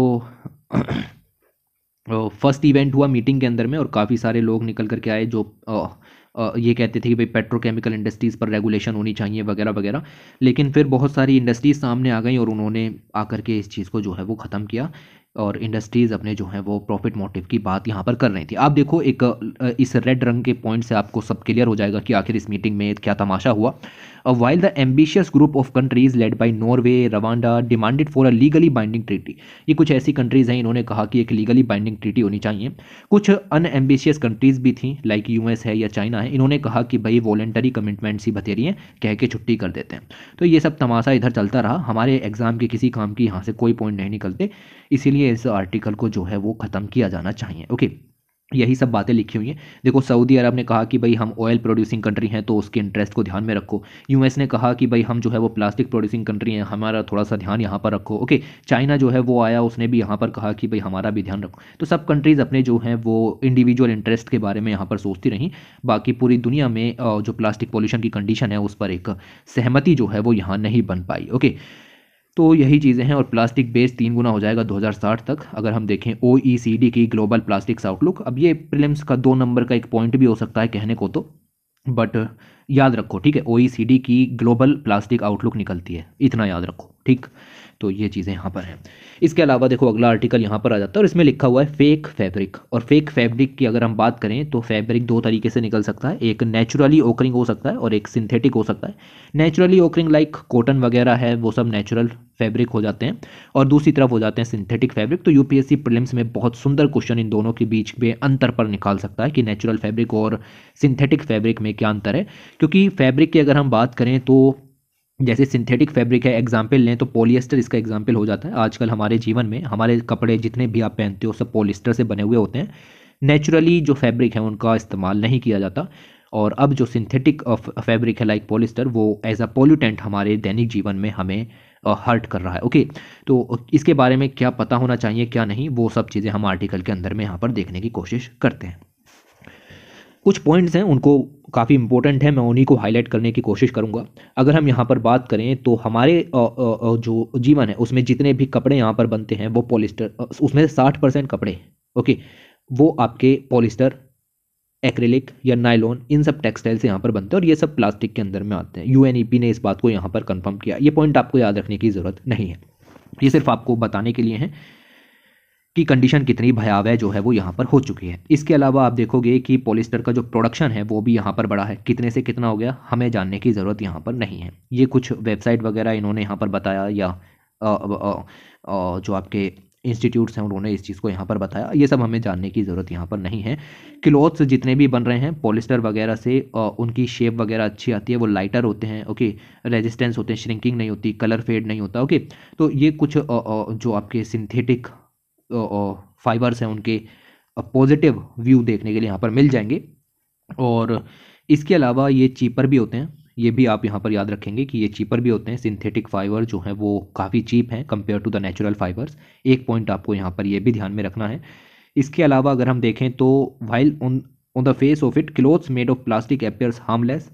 फर्स्ट इवेंट हुआ मीटिंग के अंदर में और काफ़ी सारे लोग निकल करके आए जो ये कहते थे कि भाई पेट्रोकेमिकल इंडस्ट्रीज़ पर रेगुलेशन होनी चाहिए वगैरह वगैरह लेकिन फिर बहुत सारी इंडस्ट्रीज़ सामने आ गई और उन्होंने आकर के इस चीज़ को जो है वो ख़त्म किया और इंडस्ट्रीज़ अपने जो हैं वो प्रॉफिट मोटिव की बात यहाँ पर कर रही थी आप देखो एक इस रेड रंग के पॉइंट से आपको सब क्लियर हो जाएगा कि आखिर इस मीटिंग में क्या तमाशा हुआ while the ambitious group of countries led by Norway Rwanda demanded for a legally binding treaty ये कुछ ऐसी कंट्रीज़ हैं इन्होंने कहा कि एक लीगली बाइंडिंग ट्रीटी होनी चाहिए कुछ अनएम्बिशियस कंट्रीज़ भी थी लाइक यू है या चाइना है इन्होंने कहा कि भाई वॉलेंटरी कमिटमेंट्स ही बतेरी हैं कह के छुट्टी कर देते हैं तो ये सब तमाशा इधर चलता रहा हमारे एग्ज़ाम के किसी काम की यहाँ से कोई पॉइंट नहीं निकलते इसीलिए लिए इस आर्टिकल को जो है वो ख़त्म किया जाना चाहिए ओके यही सब बातें लिखी हुई हैं देखो सऊदी अरब ने कहा कि भाई हम ऑयल प्रोड्यूसिंग कंट्री हैं तो उसके इंटरेस्ट को ध्यान में रखो यूएस ने कहा कि भाई हम जो है वो प्लास्टिक प्रोड्यूसिंग कंट्री हैं हमारा थोड़ा सा ध्यान यहाँ पर रखो ओके चाइना जो है वो आया उसने भी यहाँ पर कहा कि भाई हमारा भी ध्यान रखो तो सब कंट्रीज़ अपने जो हैं वो इंडिविजुअल इंटरेस्ट के बारे में यहाँ पर सोचती रहीं बाकी पूरी दुनिया में जो प्लास्टिक पॉल्यूशन की कंडीशन है उस पर एक सहमति जो है वो यहाँ नहीं बन पाई ओके तो यही चीज़ें हैं और प्लास्टिक बेस तीन गुना हो जाएगा 2060 तक अगर हम देखें ओ e की ग्लोबल प्लास्टिक्स आउटलुक अब ये प्रिलिम्स का दो नंबर का एक पॉइंट भी हो सकता है कहने को तो बट याद रखो ठीक है ओ e की ग्लोबल प्लास्टिक आउटलुक निकलती है इतना याद रखो ठीक तो ये चीज़ें यहाँ पर हैं इसके अलावा देखो अगला आर्टिकल यहाँ पर आ जाता है और इसमें लिखा हुआ है फेक फैब्रिक और फेक फैब्रिक की अगर हम बात करें तो फैब्रिक दो तरीके से निकल सकता है एक नेचुरली ओकरिंग हो सकता है और एक सिंथेटिक हो सकता है नेचुरली ओकरिंग लाइक कॉटन वगैरह है वो सब नेचुरल फैब्रिक हो जाते हैं और दूसरी तरफ हो जाते हैं सिंथेटिक फैब्रिक तो यू पी में बहुत सुंदर क्वेश्चन इन दोनों के बीच में अंतर पर निकाल सकता है कि नेचुरल फैब्रिक और सिंथेटिक फैब्रिक में क्या अंतर है क्योंकि फैब्रिक की अगर हम बात करें तो जैसे सिंथेटिक फैब्रिक है एग्जाम्पल लें तो पॉलिएस्टर इसका एग्जाम्पल हो जाता है आजकल हमारे जीवन में हमारे कपड़े जितने भी आप पहनते हो सब पॉलिएस्टर से बने हुए होते हैं नेचुरली जो फैब्रिक है उनका इस्तेमाल नहीं किया जाता और अब जो सिंथेटिक फैब्रिक है लाइक पॉलिस्टर वो एज अ पोल्यूटेंट हमारे दैनिक जीवन में हमें हर्ट कर रहा है ओके तो इसके बारे में क्या पता होना चाहिए क्या नहीं वो सब चीज़ें हम आर्टिकल के अंदर में यहाँ पर देखने की कोशिश करते हैं कुछ पॉइंट्स हैं उनको काफ़ी इंपॉर्टेंट है मैं उन्हीं को हाईलाइट करने की कोशिश करूंगा अगर हम यहाँ पर बात करें तो हमारे जो जीवन है उसमें जितने भी कपड़े यहाँ पर बनते हैं वो पॉलिस्टर उसमें साठ परसेंट कपड़े ओके वो आपके पॉलिस्टर एक्रेलिक या नाइलॉन इन सब टेक्सटाइल से यहाँ पर बनते हैं और ये सब प्लास्टिक के अंदर में आते हैं यू ने इस बात को यहाँ पर कन्फर्म किया ये पॉइंट आपको याद रखने की ज़रूरत नहीं है ये सिर्फ आपको बताने के लिए हैं की कंडीशन कितनी भयावह जो है वो यहाँ पर हो चुकी है इसके अलावा आप देखोगे कि पॉलिस्टर का जो प्रोडक्शन है वो भी यहाँ पर बढ़ा है कितने से कितना हो गया हमें जानने की ज़रूरत यहाँ पर नहीं है ये कुछ वेबसाइट वगैरह इन्होंने यहाँ पर बताया या आ, आ, आ, जो आपके इंस्टीट्यूट्स हैं उन्होंने इस चीज़ को यहाँ पर बताया ये सब हमें जानने की ज़रूरत यहाँ पर नहीं है क्लोथ्स जितने भी बन रहे हैं पॉलिस्टर वगैरह से उनकी शेप वगैरह अच्छी आती है वो लाइटर होते हैं ओके रेजिस्टेंस होते हैं श्रिंकिंग नहीं होती कलर फेड नहीं होता ओके तो ये कुछ जो आपके सिंथेटिक फाइबर्स हैं उनके पॉजिटिव व्यू देखने के लिए यहाँ पर मिल जाएंगे और इसके अलावा ये चीपर भी होते हैं ये भी आप यहाँ पर याद रखेंगे कि ये चीपर भी होते हैं सिंथेटिक फाइबर जो हैं वो काफ़ी चीप हैं compare to the natural fibres एक पॉइंट आपको यहाँ पर ये भी ध्यान में रखना है इसके अलावा अगर हम देखें तो while on on the face of it clothes made of plastic appears harmless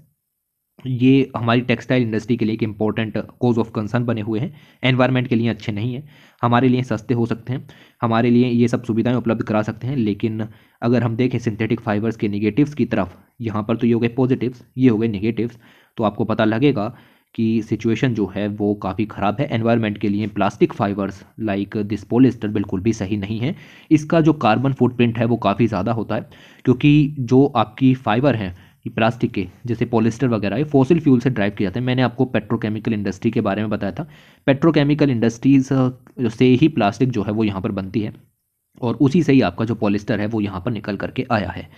ये हमारी टेक्सटाइल इंडस्ट्री के लिए एक इम्पॉर्टेंट कोज ऑफ कंसर्न बने हुए हैं एनवायरनमेंट के लिए अच्छे नहीं है हमारे लिए सस्ते हो सकते हैं हमारे लिए ये सब सुविधाएं उपलब्ध करा सकते हैं लेकिन अगर हम देखें सिंथेटिक फाइबर्स के नेगेटिव्स की तरफ यहाँ पर तो ये हो गए पॉजिटिव्स ये हो गए निगेटिवस तो आपको पता लगेगा कि सिचुएशन जो है वो काफ़ी ख़राब है एनवायरनमेंट के लिए plastic fibres like this polyester बिल्कुल भी सही नहीं है इसका जो कार्बन फुटप्रिंट है वो काफ़ी ज़्यादा होता है क्योंकि जो आपकी फाइबर हैं कि प्लास्टिक के जैसे पॉलिस्टर वगैरह ये फॉसिल फ्यूल से ड्राइव किए जाते हैं मैंने आपको पेट्रोकेमिकल इंडस्ट्री के बारे में बताया था पेट्रोकेमिकल इंडस्ट्रीज से ही प्लास्टिक जो है वो यहाँ पर बनती है और उसी से ही आपका जो पॉलिस्टर है वो यहाँ पर निकल करके आया है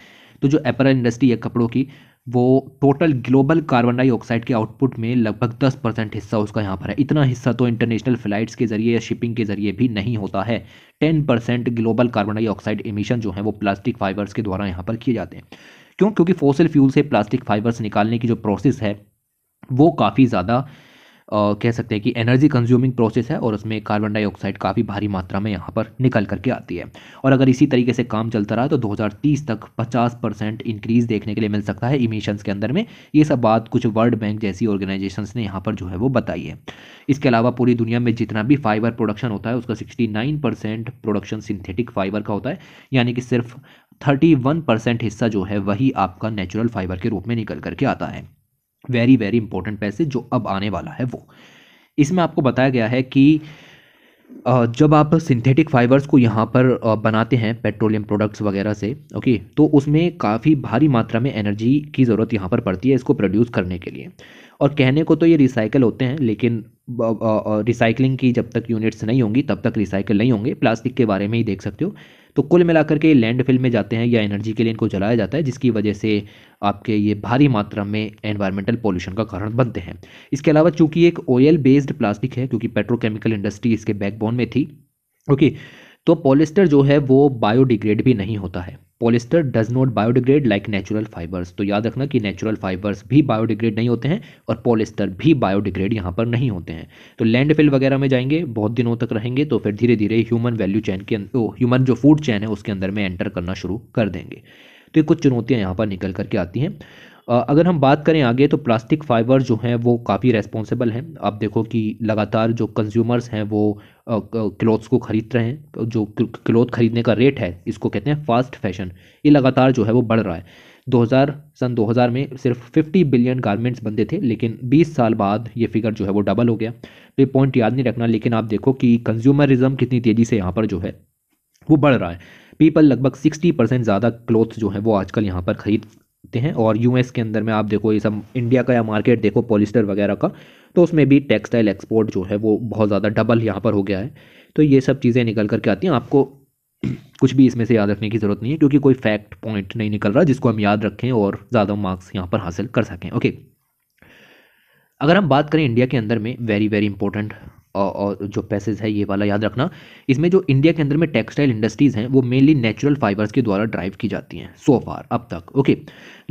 तो जो एपरल इंडस्ट्री है कपड़ों की वो टोटल ग्लोबल कार्बन डाइऑक्साइड के आउटपुट में लगभग दस परसेंट हिस्सा उसका यहाँ पर है इतना हिस्सा तो इंटरनेशनल फ्लाइट्स के जरिए या शिपिंग के जरिए भी नहीं होता है ten percent global carbon dioxide emission जो है वो प्लास्टिक फाइबर्स के द्वारा यहाँ पर किए जाते हैं क्यों क्योंकि फोसिल फ्यूल से प्लास्टिक फाइबर्स निकालने की जो प्रोसेस है वो काफ़ी ज़्यादा कह सकते हैं कि एनर्जी कंज्यूमिंग प्रोसेस है और उसमें कार्बन डाइऑक्साइड काफ़ी भारी मात्रा में यहाँ पर निकल करके आती है और अगर इसी तरीके से काम चलता रहा तो 2030 तक 50 परसेंट इंक्रीज़ देखने के लिए मिल सकता है इमिशंस के अंदर में ये सब बात कुछ वर्ल्ड बैंक जैसी ऑर्गेनाइजेशन ने यहाँ पर जो है वो बताई है इसके अलावा पूरी दुनिया में जितना भी फाइबर प्रोडक्शन होता है उसका सिक्सटी प्रोडक्शन सिंथेटिक फाइबर का होता है यानी कि सिर्फ 31 परसेंट हिस्सा जो है वही आपका नेचुरल फाइबर के रूप में निकल करके आता है वेरी वेरी इंपॉर्टेंट पैसेज जो अब आने वाला है वो इसमें आपको बताया गया है कि जब आप सिंथेटिक फाइबर्स को यहाँ पर बनाते हैं पेट्रोलियम प्रोडक्ट्स वगैरह से ओके तो उसमें काफ़ी भारी मात्रा में एनर्जी की ज़रूरत यहाँ पर पड़ती है इसको प्रोड्यूस करने के लिए और कहने को तो ये रिसाइकल होते हैं लेकिन रिसाइकलिंग की जब तक यूनिट्स नहीं होंगी तब तक रिसाइकल नहीं होंगे प्लास्टिक के बारे में ही देख सकते हो तो कुल मिलाकर के लैंडफिल में जाते हैं या एनर्जी के लिए इनको जलाया जाता है जिसकी वजह से आपके ये भारी मात्रा में एनवायरमेंटल पॉल्यूशन का कारण बनते हैं इसके अलावा चूंकि एक ऑयल बेस्ड प्लास्टिक है क्योंकि पेट्रोकेमिकल इंडस्ट्री इसके बैकबोन में थी ओके तो पॉलिस्टर जो है वो बायोडिग्रेड भी नहीं होता है polyester does not biodegrade like natural fibres तो याद रखना कि नेचुरल फाइबर्स भी बायोडिग्रेड नहीं होते हैं और पॉलिस्टर भी बायोडिग्रेड यहाँ पर नहीं होते हैं तो लैंडफिल वगैरह में जाएंगे बहुत दिनों तक रहेंगे तो फिर धीरे धीरे ह्यूमन वैल्यू चैन के अंदर ह्यूमन तो जो फूड चैन है उसके अंदर में एंटर करना शुरू कर देंगे तो ये कुछ चुनौतियाँ यहाँ पर निकल करके आती हैं अगर हम बात करें आगे तो प्लास्टिक फाइबर जो हैं वो काफ़ी रेस्पॉन्सिबल हैं आप देखो कि लगातार जो कंज्यूमर्स हैं वो क्लोथ्स को ख़रीद रहे हैं तो जो क्लोथ ख़रीदने का रेट है इसको कहते हैं फास्ट फैशन ये लगातार जो है वो बढ़ रहा है 2000 सन 2000 में सिर्फ 50 बिलियन गारमेंट्स बनते थे लेकिन 20 साल बाद ये फिगर जो है वो डबल हो गया तो ये पॉइंट याद नहीं रखना लेकिन आप देखो कि कंज्यूमरिज्म कितनी तेज़ी से यहाँ पर जो है वो बढ़ रहा है पीपल लगभग 60 परसेंट ज़्यादा क्लोथ्स जो हैं वो आजकल यहाँ पर खरीद सकते हैं और यूएस के अंदर में आप देखो ये सब इंडिया का या मार्केट देखो पॉलिस्टर वगैरह का तो उसमें भी टेक्सटाइल एक्सपोर्ट जो है वो बहुत ज़्यादा डबल यहाँ पर हो गया है तो ये सब चीज़ें निकल करके आती हैं आपको कुछ भी इसमें से याद रखने की ज़रूरत नहीं है क्योंकि कोई फैक्ट पॉइंट नहीं निकल रहा जिसको हम याद रखें और ज़्यादा मार्क्स यहाँ पर हासिल कर सकें ओके अगर हम बात करें इंडिया के अंदर में वेरी वेरी इंपॉर्टेंट और जो पैसेज है ये वाला याद रखना इसमें जो इंडिया के अंदर में टेक्सटाइल इंडस्ट्रीज़ हैं वो मेनली नेचुरल फाइबर्स के द्वारा ड्राइव की जाती हैं सो फार अब तक ओके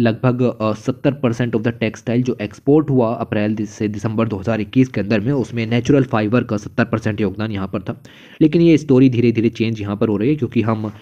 लगभग सत्तर परसेंट ऑफ द टेक्सटाइल जो एक्सपोर्ट हुआ अप्रैल से दिसंबर 2021 के अंदर में उसमें नेचुरल फाइबर का सत्तर परसेंट योगदान यहाँ पर था लेकिन ये स्टोरी धीरे धीरे चेंज यहाँ पर हो रही है क्योंकि हम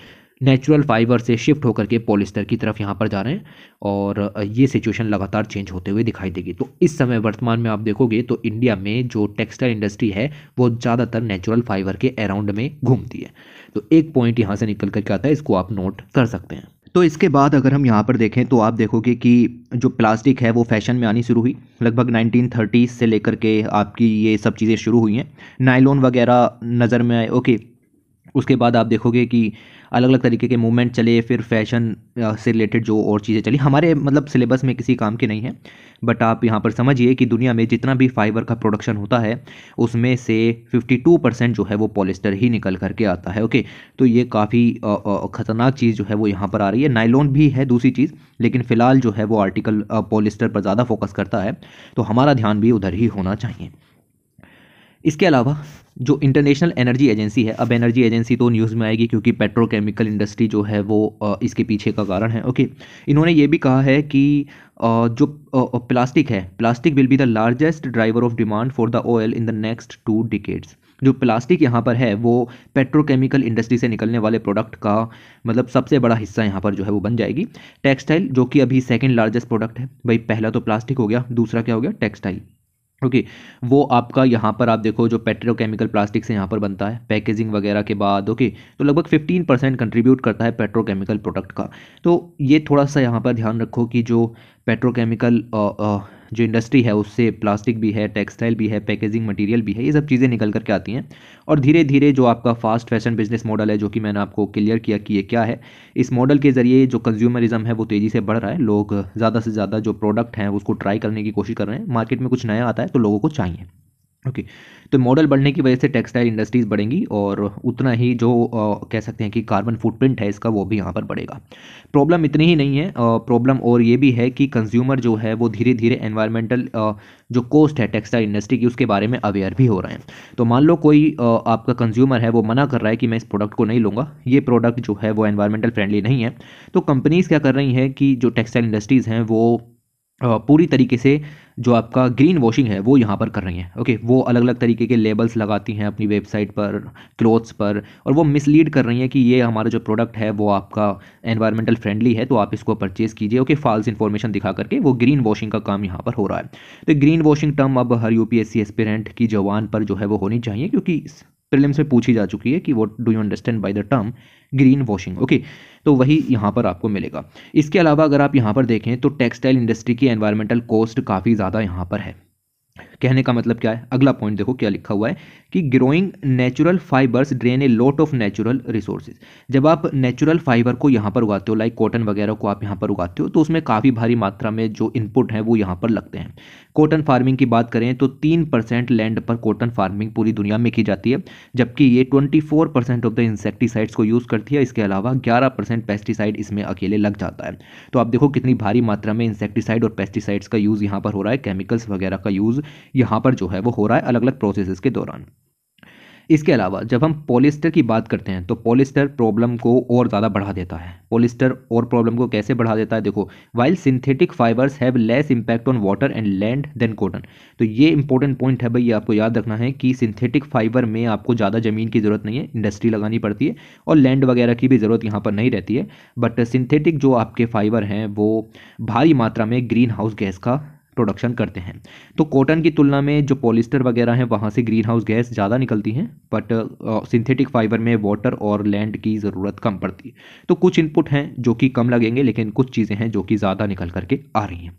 नेचुरल फाइबर से शिफ्ट होकर के पॉलिस्टर की तरफ यहाँ पर जा रहे हैं और ये सिचुएशन लगातार चेंज होते हुए दिखाई देगी तो इस समय वर्तमान में आप देखोगे तो इंडिया में जो टेक्सटाइल इंडस्ट्री है वो ज़्यादातर नेचुरल फाइबर के अराउंड में घूमती है तो एक पॉइंट यहाँ से निकल करके आता है इसको आप नोट कर सकते हैं तो इसके बाद अगर हम यहाँ पर देखें तो आप देखोगे कि जो प्लास्टिक है वो फैशन में आनी शुरू हुई लगभग 1930s से लेकर के आपकी ये सब चीज़ें शुरू हुई हैं नायलॉन वगैरह नज़र में आए ओके उसके बाद आप देखोगे कि अलग अलग तरीके के मूवमेंट चले फिर फैशन से रिलेटेड जो और चीज़ें चली हमारे मतलब सिलेबस में किसी काम के नहीं है बट आप यहाँ पर समझिए कि दुनिया में जितना भी फाइबर का प्रोडक्शन होता है उसमें से 52 परसेंट जो है वो पॉलिस्टर ही निकल करके आता है ओके तो ये काफ़ी ख़तरनाक चीज़ जो है वो यहाँ पर आ रही है नाइलॉन भी है दूसरी चीज़ लेकिन फ़िलहाल जो है वो आर्टिकल पॉलिस्टर पर ज़्यादा फोकस करता है तो हमारा ध्यान भी उधर ही होना चाहिए इसके अलावा जो इंटरनेशनल एनर्जी एजेंसी है अब एनर्जी एजेंसी तो न्यूज़ में आएगी क्योंकि पेट्रोकेमिकल इंडस्ट्री जो है वो इसके पीछे का कारण है ओके इन्होंने ये भी कहा है कि जो प्लास्टिक है plastic will be the largest driver of demand for the oil in the next two decades जो प्लास्टिक यहाँ पर है वो पेट्रोकेमिकल इंडस्ट्री से निकलने वाले प्रोडक्ट का मतलब सबसे बड़ा हिस्सा यहाँ पर जो है वो बन जाएगी टेक्सटाइल जो कि अभी सेकेंड लार्जेस्ट प्रोडक्ट है भाई पहला तो प्लास्टिक हो गया दूसरा क्या हो गया टेक्सटाइल ओके okay, वो आपका यहाँ पर आप देखो जो पेट्रोकेमिकल प्लास्टिक से यहाँ पर बनता है पैकेजिंग वगैरह के बाद ओके okay, तो लगभग 15 परसेंट कंट्रीब्यूट करता है पेट्रोकेमिकल प्रोडक्ट का तो ये थोड़ा सा यहाँ पर ध्यान रखो कि जो पेट्रोकेमिकल जो इंडस्ट्री है उससे प्लास्टिक भी है टेक्सटाइल भी है पैकेजिंग मटेरियल भी है ये सब चीज़ें निकल करके आती हैं और धीरे धीरे जो आपका फास्ट फैशन बिजनेस मॉडल है जो कि मैंने आपको क्लियर किया कि ये क्या है इस मॉडल के ज़रिए जो कंज्यूमरिज्म है वो तेज़ी से बढ़ रहा है लोग ज़्यादा से ज़्यादा जो प्रोडक्ट हैं उसको ट्राई करने की कोशिश कर रहे हैं मार्केट में कुछ नया आता है तो लोगों को चाहिए ओके okay. तो मॉडल बढ़ने की वजह से टेक्सटाइल इंडस्ट्रीज़ बढ़ेंगी और उतना ही जो कह सकते हैं कि कार्बन फुटप्रिंट है इसका वो भी यहाँ पर बढ़ेगा प्रॉब्लम इतनी ही नहीं है प्रॉब्लम और ये भी है कि कंज्यूमर जो है वो धीरे धीरे एनवायरमेंटल जो कॉस्ट है टेक्सटाइल इंडस्ट्री की उसके बारे में अवेयर भी हो रहे हैं तो मान लो कोई आपका कंज्यूमर है वो मना कर रहा है कि मैं इस प्रोडक्ट को नहीं लूँगा ये प्रोडक्ट जो है वो एनवायरमेंटल फ्रेंडली नहीं है तो कंपनीज़ क्या कर रही हैं कि जो टेक्सटाइल इंडस्ट्रीज़ हैं वो पूरी तरीके से जो आपका ग्रीन वॉशिंग है वो यहाँ पर कर रही हैं ओके वो अलग अलग तरीके के लेबल्स लगाती हैं अपनी वेबसाइट पर क्लोथ्स पर और वो मिसलीड कर रही हैं कि ये हमारा जो प्रोडक्ट है वो आपका एनवायरमेंटल फ्रेंडली है तो आप इसको परचेज़ कीजिए ओके फॉल्स इन्फॉर्मेशन दिखा करके वो ग्रीन वॉशिंग का काम यहाँ पर हो रहा है तो ग्रीन वॉशिंग टर्म अब हर यू पी की जवान पर जो है वो होनी चाहिए क्योंकि प्रिलिम्स में पूछी जा चुकी है कि what do you understand by the term greenwashing okay तो वही यहाँ पर आपको मिलेगा इसके अलावा अगर आप यहाँ पर देखें तो टेक्सटाइल इंडस्ट्री की एनवायरमेंटल कॉस्ट काफ़ी ज़्यादा यहाँ पर है कहने का मतलब क्या है अगला पॉइंट देखो क्या लिखा हुआ है कि growing natural fibres drain a lot of natural resources जब आप नेचुरल फाइबर को यहाँ पर उगाते हो लाइक कॉटन वगैरह को आप यहाँ पर उगाते हो तो उसमें काफ़ी भारी मात्रा में जो इनपुट हैं वो यहाँ पर लगते हैं कॉटन फार्मिंग की बात करें तो तीन परसेंट लैंड पर कॉटन फार्मिंग पूरी दुनिया में की जाती है जबकि ये twenty four percent of the insecticides को यूज़ करती है इसके अलावा ग्यारह परसेंट पेस्टिसाइड इसमें अकेले लग जाता है तो आप देखो कितनी भारी मात्रा में इंसेक्टिसाइड और पेस्टिसाइड्स का यूज़ यहाँ पर हो रहा है केमिकल्स वगैरह का यूज़ यहाँ पर जो है वो हो रहा है अलग अलग प्रोसेस के दौरान इसके अलावा जब हम पॉलिस्टर की बात करते हैं तो पॉलिस्टर प्रॉब्लम को और ज़्यादा बढ़ा देता है पॉलिस्टर और प्रॉब्लम को कैसे बढ़ा देता है देखो while synthetic fibres have less impact on water and land than cotton तो ये इंपॉर्टेंट पॉइंट है भाई ये आपको याद रखना है कि सिंथेटिक फाइबर में आपको ज़्यादा ज़मीन की ज़रूरत नहीं है इंडस्ट्री लगानी पड़ती है और लैंड वगैरह की भी ज़रूरत यहाँ पर नहीं रहती है बट सिंथेटिक जो आपके फाइबर हैं वो भारी मात्रा में ग्रीन हाउस गैस का प्रोडक्शन करते हैं तो कॉटन की तुलना में जो पॉलिस्टर वगैरह हैं वहाँ से ग्रीन हाउस गैस ज़्यादा निकलती हैं बट सिंथेटिक फाइबर में वाटर और लैंड की ज़रूरत कम पड़ती है तो कुछ इनपुट हैं जो कि कम लगेंगे लेकिन कुछ चीज़ें हैं जो कि ज़्यादा निकल करके आ रही हैं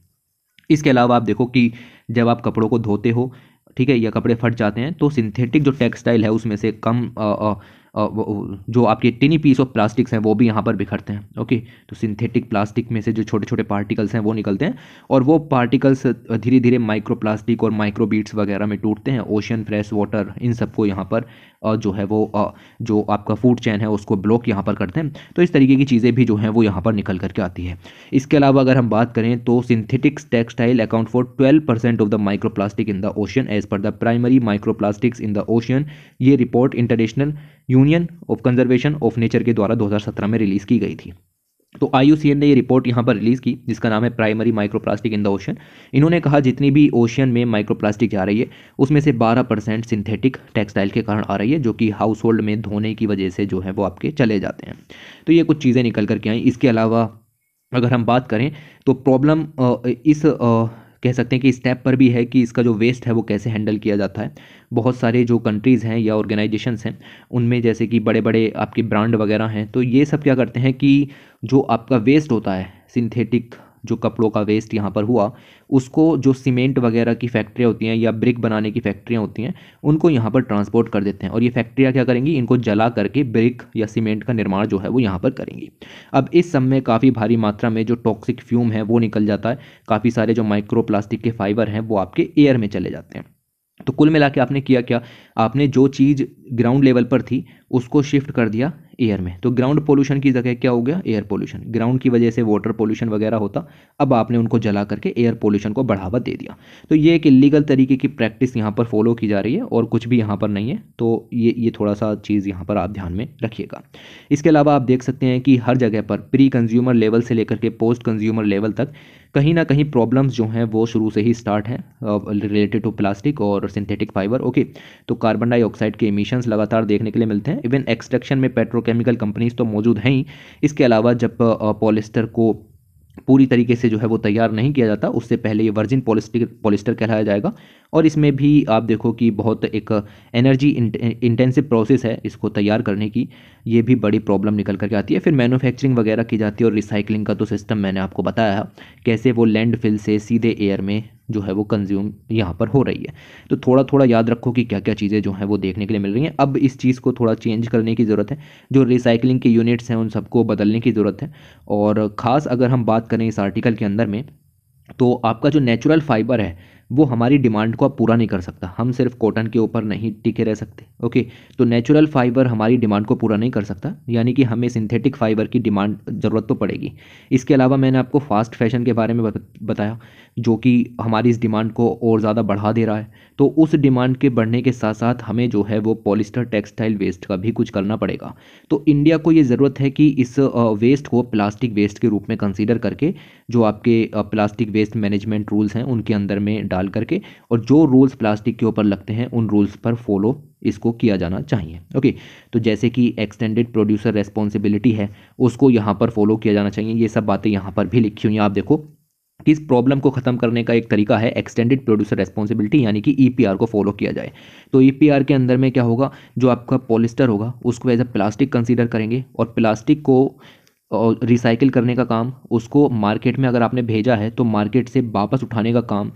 इसके अलावा आप देखो कि जब आप कपड़ों को धोते हो ठीक है या कपड़े फट जाते हैं तो सिंथेटिक जो टेक्सटाइल है उसमें से कम आ, आ, जो आपके टिनी पीस ऑफ प्लास्टिक्स हैं वो भी यहाँ पर बिखरते हैं ओके तो सिंथेटिक प्लास्टिक में से जो छोटे छोटे पार्टिकल्स हैं वो निकलते हैं और वो पार्टिकल्स धीरे धीरे माइक्रो प्लास्टिक और माइक्रो बीट्स वगैरह में टूटते हैं ओशन फ्रेश वाटर इन सबको यहाँ पर जो है वो जो आपका फूड चैन है उसको ब्लॉक यहाँ पर करते हैं तो इस तरीके की चीज़ें भी जो हैं वो यहाँ पर निकल करके आती है इसके अलावा अगर हम बात करें तो synthetics textile account for twelve percent of the microplastic in the ocean as per the primary microplastics in the ocean ये report international union of conservation of nature के द्वारा सत्रह में रिलीज़ की गई थी तो आई ने ये रिपोर्ट यहाँ पर रिलीज़ की जिसका नाम है primary microplastic in the ocean इन्होंने कहा जितनी भी ओशन में माइक्रोप्लास्टिक जा रही है उसमें से 12 परसेंट सिंथेटिक टेक्सटाइल के कारण आ रही है जो कि हाउस होल्ड में धोने की वजह से जो है वो आपके चले जाते हैं तो ये कुछ चीज़ें निकल करके आई इसके अलावा अगर हम बात करें तो प्रॉब्लम इस कह सकते हैं कि स्टेप पर भी है कि इसका जो वेस्ट है वो कैसे हैंडल किया जाता है बहुत सारे जो कंट्रीज़ हैं या ऑर्गेनाइजेशंस हैं उनमें जैसे कि बड़े बड़े आपके ब्रांड वगैरह हैं तो ये सब क्या करते हैं कि जो आपका वेस्ट होता है सिंथेटिक जो कपड़ों का वेस्ट यहाँ पर हुआ उसको जो सीमेंट वगैरह की फैक्ट्रियाँ होती हैं या ब्रिक बनाने की फैक्ट्रियाँ होती हैं उनको यहाँ पर ट्रांसपोर्ट कर देते हैं और ये फैक्ट्रियाँ क्या करेंगी इनको जला करके ब्रिक या सीमेंट का निर्माण जो है वो यहाँ पर करेंगी अब इस सब में काफ़ी भारी मात्रा में जो टॉक्सिक फ्यूम है वो निकल जाता है काफ़ी सारे जो माइक्रो प्लास्टिक के फाइबर हैं वो आपके एयर में चले जाते हैं तो कुल मिला के आपने किया क्या आपने जो चीज़ ग्राउंड लेवल पर थी उसको शिफ्ट कर दिया एयर में तो ग्राउंड पोल्यूशन की जगह क्या हो गया एयर पोल्यूशन ग्राउंड की वजह से वाटर पोल्यूशन वगैरह होता अब आपने उनको जला करके एयर पोल्यूशन को बढ़ावा दे दिया तो ये एक इलीगल तरीके की प्रैक्टिस यहाँ पर फॉलो की जा रही है और कुछ भी यहाँ पर नहीं है तो ये ये थोड़ा सा चीज़ यहाँ पर आप ध्यान में रखिएगा इसके अलावा आप देख सकते हैं कि हर जगह पर प्री कंज्यूमर लेवल से लेकर के पोस्ट कंज्यूमर लेवल तक कहीं ना कहीं प्रॉब्लम्स जो हैं वो शुरू से ही स्टार्ट हैं रिलेटेड टू प्लास्टिक और सिंथेटिक फाइबर ओके तो कार्बन डाइऑक्साइड के इमीशन लगातार देखने के लिए मिलते हैं इवन एक्सट्रक्शन में पेट्रो केमिकल कंपनीज तो मौजूद हैं ही इसके अलावा जब पॉलिस्टर को पूरी तरीके से जो है वो तैयार नहीं किया जाता उससे पहले ये वर्जिन पॉलिस्टिक पॉलिस्टर कहलाया जाएगा और इसमें भी आप देखो कि बहुत एक एनर्जी इंटेंसिव प्रोसेस है इसको तैयार करने की ये भी बड़ी प्रॉब्लम निकल करके आती है फिर मैन्युफैक्चरिंग वगैरह की जाती है और रिसाइकलिंग का तो सिस्टम मैंने आपको बताया कैसे वो लैंड से सीधे एयर में जो है वो कंज्यूम यहाँ पर हो रही है तो थोड़ा थोड़ा याद रखो कि क्या क्या चीज़ें जो हैं वो देखने के लिए मिल रही हैं अब इस चीज़ को थोड़ा चेंज करने की ज़रूरत है जो रिसाइकलिंग के यूनिट्स हैं उन सबको बदलने की ज़रूरत है और ख़ास अगर हम बात करें इस आर्टिकल के अंदर में तो आपका जो नेचुरल फाइबर है वो हमारी डिमांड को अब पूरा नहीं कर सकता हम सिर्फ कॉटन के ऊपर नहीं टिके रह सकते ओके तो नेचुरल फाइबर हमारी डिमांड को पूरा नहीं कर सकता यानी कि हमें सिंथेटिक फाइबर की डिमांड ज़रूरत तो पड़ेगी इसके अलावा मैंने आपको फास्ट फैशन के बारे में बताया जो कि हमारी इस डिमांड को और ज़्यादा बढ़ा दे रहा है तो उस डिमांड के बढ़ने के साथ साथ हमें जो है वो पॉलिस्टर टेक्सटाइल वेस्ट का भी कुछ करना पड़ेगा तो इंडिया को ये ज़रूरत है कि इस वेस्ट को प्लास्टिक वेस्ट के रूप में कंसीडर करके जो आपके प्लास्टिक वेस्ट मैनेजमेंट रूल्स हैं उनके अंदर में डाल करके और जो रूल्स प्लास्टिक के ऊपर लगते हैं उन रूल्स पर फॉलो इसको किया जाना चाहिए ओके तो जैसे कि एक्सटेंडेड प्रोड्यूसर रेस्पॉन्सिबिलिटी है उसको यहाँ पर फॉलो किया जाना चाहिए ये सब बातें यहाँ पर भी लिखी हुई हैं आप देखो इस प्रॉब्लम को ख़त्म करने का एक तरीका है एक्सटेंडेड प्रोड्यूसर रेस्पॉन्सिबिलिटी यानी कि ईपीआर e को फॉलो किया जाए तो ईपीआर e के अंदर में क्या होगा जो आपका पॉलिस्टर होगा उसको एज अ प्लास्टिक कंसीडर करेंगे और प्लास्टिक को और रिसाइकिल करने का काम उसको मार्केट में अगर आपने भेजा है तो मार्केट से वापस उठाने का काम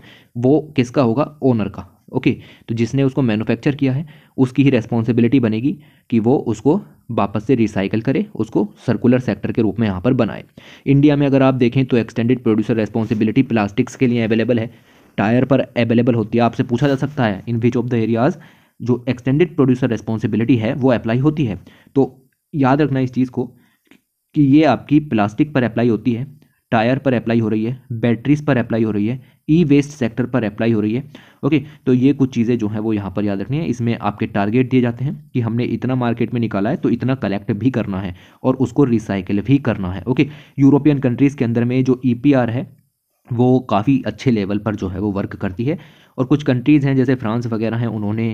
वो किसका होगा ओनर का ओके तो जिसने उसको मैन्युफैक्चर किया है उसकी ही रेस्पॉन्सिबिलिटी बनेगी कि वो उसको वापस से रिसाइकल करे उसको सर्कुलर सेक्टर के रूप में यहाँ पर बनाए इंडिया में अगर आप देखें तो एक्सटेंडेड प्रोड्यूसर रेस्पॉन्सिबिलिटी प्लास्टिक्स के लिए अवेलेबल है टायर पर अवेलेबल होती है आपसे पूछा जा सकता है in which of the areas जो एक्सटेंडेड प्रोड्यूसर रेस्पॉन्सिबिलिटी है वो अप्लाई होती है तो याद रखना इस चीज़ को कि ये आपकी प्लास्टिक पर अप्लाई होती है टायर पर अप्लाई हो रही है बैटरीज पर अप्लाई हो रही है ई वेस्ट सेक्टर पर अप्लाई हो रही है ओके तो ये कुछ चीज़ें जो है वो यहाँ पर याद रखनी है इसमें आपके टारगेट दिए जाते हैं कि हमने इतना मार्केट में निकाला है तो इतना कलेक्ट भी करना है और उसको रिसाइकिल भी करना है ओके यूरोपियन कंट्रीज़ के अंदर में जो ई e है वो काफ़ी अच्छे लेवल पर जो है वो वर्क करती है और कुछ कंट्रीज़ हैं जैसे फ्रांस वगैरह हैं उन्होंने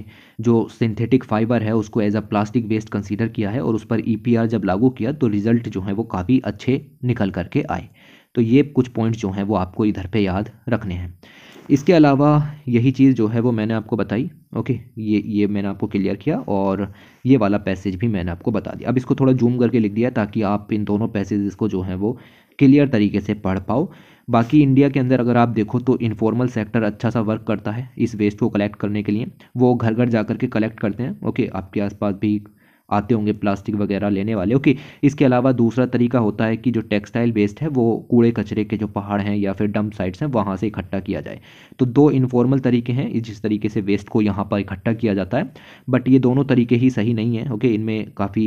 जो सिंथेटिक फाइबर है उसको as a plastic waste consider किया है और उस पर ईपीआर e जब लागू किया तो रिज़ल्ट जो है वो काफ़ी अच्छे निकल करके आए तो ये कुछ पॉइंट्स जो हैं वो आपको इधर पे याद रखने हैं इसके अलावा यही चीज़ जो है वो मैंने आपको बताई ओके ये ये मैंने आपको क्लियर किया और ये वाला पैसेज भी मैंने आपको बता दिया अब इसको थोड़ा जूम करके लिख दिया ताकि आप इन दोनों पैसेज को जो है वो क्लियर तरीके से पढ़ पाओ बाकी इंडिया के अंदर अगर आप देखो तो इनफॉर्मल सेक्टर अच्छा सा वर्क करता है इस वेस्ट को कलेक्ट करने के लिए वो घर घर जा कर के कलेक्ट करते हैं ओके आपके आसपास भी आते होंगे प्लास्टिक वगैरह लेने वाले ओके इसके अलावा दूसरा तरीका होता है कि जो टेक्सटाइल वेस्ट है वो कूड़े कचरे के जो पहाड़ हैं या फिर डंप साइट्स हैं वहाँ से इकट्ठा किया जाए तो दो इनफॉर्मल तरीके हैं जिस तरीके से वेस्ट को यहाँ पर इकट्ठा किया जाता है बट ये दोनों तरीके ही सही नहीं है ओके इनमें काफ़ी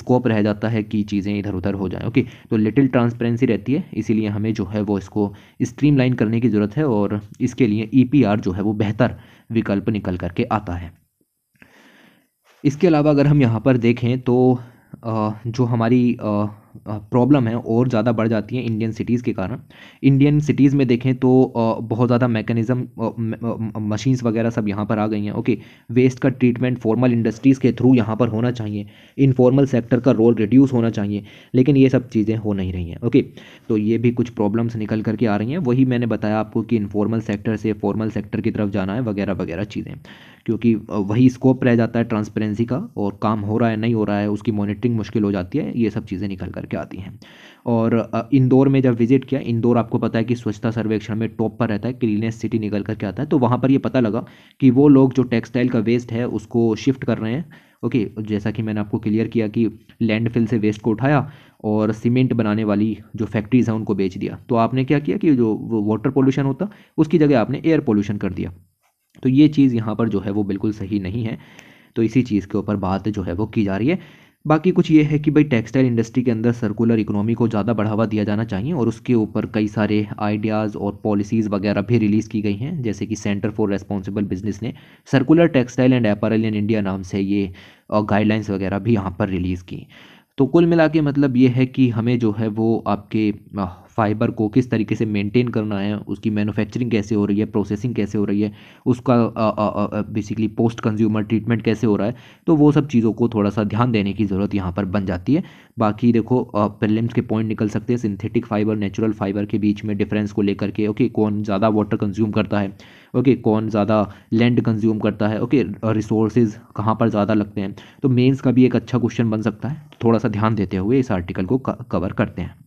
स्कोप रह जाता है कि चीज़ें इधर उधर हो जाएँ ओके तो लिटिल ट्रांसपेरेंसी रहती है इसीलिए हमें जो है वो इसको स्ट्रीमलाइन करने की ज़रूरत है और इसके लिए ई e जो है वो बेहतर विकल्प निकल करके आता है इसके अलावा अगर हम यहाँ पर देखें तो जो हमारी प्रॉब्लम है और ज़्यादा बढ़ जाती है इंडियन सिटीज़ के कारण इंडियन सिटीज़ में देखें तो बहुत ज़्यादा मैकेनिज़म मशीन्स वगैरह सब यहाँ पर आ गई हैं ओके वेस्ट का ट्रीटमेंट फॉर्मल इंडस्ट्रीज़ के थ्रू यहाँ पर होना चाहिए इनफॉर्मल सेक्टर का रोल रिड्यूस होना चाहिए लेकिन ये सब चीज़ें हो नहीं रही हैं ओके तो ये भी कुछ प्रॉब्लम्स निकल करके आ रही हैं वही मैंने बताया आपको कि इनफॉर्मल सेक्टर से फॉर्मल सेक्टर की तरफ जाना है वगैरह वगैरह चीज़ें क्योंकि वही स्कोप रह जाता है ट्रांसपेरेंसी का और काम हो रहा है नहीं हो रहा है उसकी मॉनिटरिंग मुश्किल हो जाती है ये सब चीज़ें निकल कर करके आती हैं और इंदौर में जब विजिट किया इंदौर आपको पता है कि स्वच्छता सर्वेक्षण में टॉप पर रहता है क्लीनेस सिटी निकल करके आता है तो वहाँ पर यह पता लगा कि वो लोग जो टेक्सटाइल का वेस्ट है उसको शिफ्ट कर रहे हैं ओके जैसा कि मैंने आपको क्लियर किया कि लैंडफिल से वेस्ट को उठाया और सीमेंट बनाने वाली जो फैक्ट्रीज़ हैं उनको बेच दिया तो आपने क्या किया कि जो वाटर पोल्यूशन होता उसकी जगह आपने एयर पोल्यूशन कर दिया तो ये चीज़ यहाँ पर जो है वो बिल्कुल सही नहीं है तो इसी चीज़ के ऊपर बात जो है वो की जा रही है बाकी कुछ ये है कि भाई टेक्सटाइल इंडस्ट्री के अंदर सर्कुलर इकोनॉमी को ज़्यादा बढ़ावा दिया जाना चाहिए और उसके ऊपर कई सारे आइडियाज़ और पॉलिसीज़ वगैरह भी रिलीज़ की गई हैं जैसे कि सेंटर फॉर रेस्पॉन्सिबल बिजनेस ने circular textile and apparel in India नाम से ये गाइडलाइंस वगैरह भी यहाँ पर रिलीज़ की तो कुल मिला के मतलब ये है कि हमें जो है वो आपके फाइबर को किस तरीके से मेंटेन करना है उसकी मैन्युफैक्चरिंग कैसे हो रही है प्रोसेसिंग कैसे हो रही है उसका बेसिकली पोस्ट कंज्यूमर ट्रीटमेंट कैसे हो रहा है तो वो सब चीज़ों को थोड़ा सा ध्यान देने की ज़रूरत यहाँ पर बन जाती है बाकी देखो प्रिलिम्स के पॉइंट निकल सकते हैं सिंथेटिक फाइबर नेचुरल फाइबर के बीच में डिफरेंस को लेकर के ओके कौन ज़्यादा वाटर कंज्यूम करता है ओके कौन ज़्यादा लैंड कंज्यूम करता है ओके रिसोर्सेज कहाँ पर ज़्यादा लगते हैं तो मेंस का भी एक अच्छा क्वेश्चन बन सकता है थोड़ा सा ध्यान देते हुए इस आर्टिकल को कवर करते हैं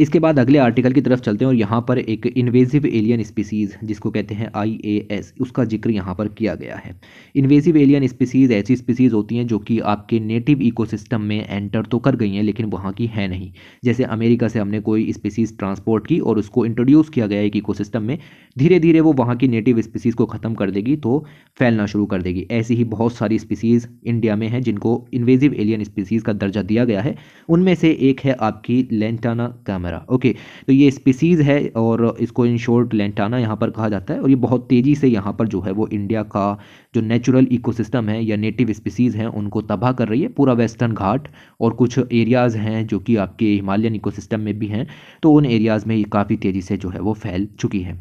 इसके बाद अगले आर्टिकल की तरफ चलते हैं और यहाँ पर एक इन्वेजिव एलियन स्पीसीज़ जिसको कहते हैं आई उसका जिक्र यहाँ पर किया गया है इन्वेजिव एलियन स्पीसीज़ ऐसी स्पीसीज़ होती हैं जो कि आपके नेटिव इकोसिस्टम में एंटर तो कर गई हैं लेकिन वहाँ की है नहीं जैसे अमेरिका से हमने कोई स्पीसीज़ ट्रांसपोर्ट की और उसको इंट्रोड्यूस किया गया एक सिस्टम में धीरे धीरे वो वहाँ की नेटिव स्पीसीज़ को ख़त्म कर देगी तो फैलना शुरू कर देगी ऐसी ही बहुत सारी स्पीसीज़ इंडिया में हैं जिनको इन्वेजिव एलियन स्पीसीज़ का दर्जा दिया गया है उनमें से एक है आपकी लेंटाना कैम कैमरा ओके तो ये स्पीसीज़ है और इसको इन शॉर्ट लेंटाना यहाँ पर कहा जाता है और ये बहुत तेज़ी से यहाँ पर जो है वो इंडिया का जो नेचुरल इकोसिस्टम है या नेटिव स्पीसीज़ हैं उनको तबाह कर रही है पूरा वेस्टर्न घाट और कुछ एरियाज़ हैं जो कि आपके हिमालयन इकोसिस्टम में भी हैं तो उन एरियाज़ में ये काफ़ी तेज़ी से जो है वो फैल चुकी है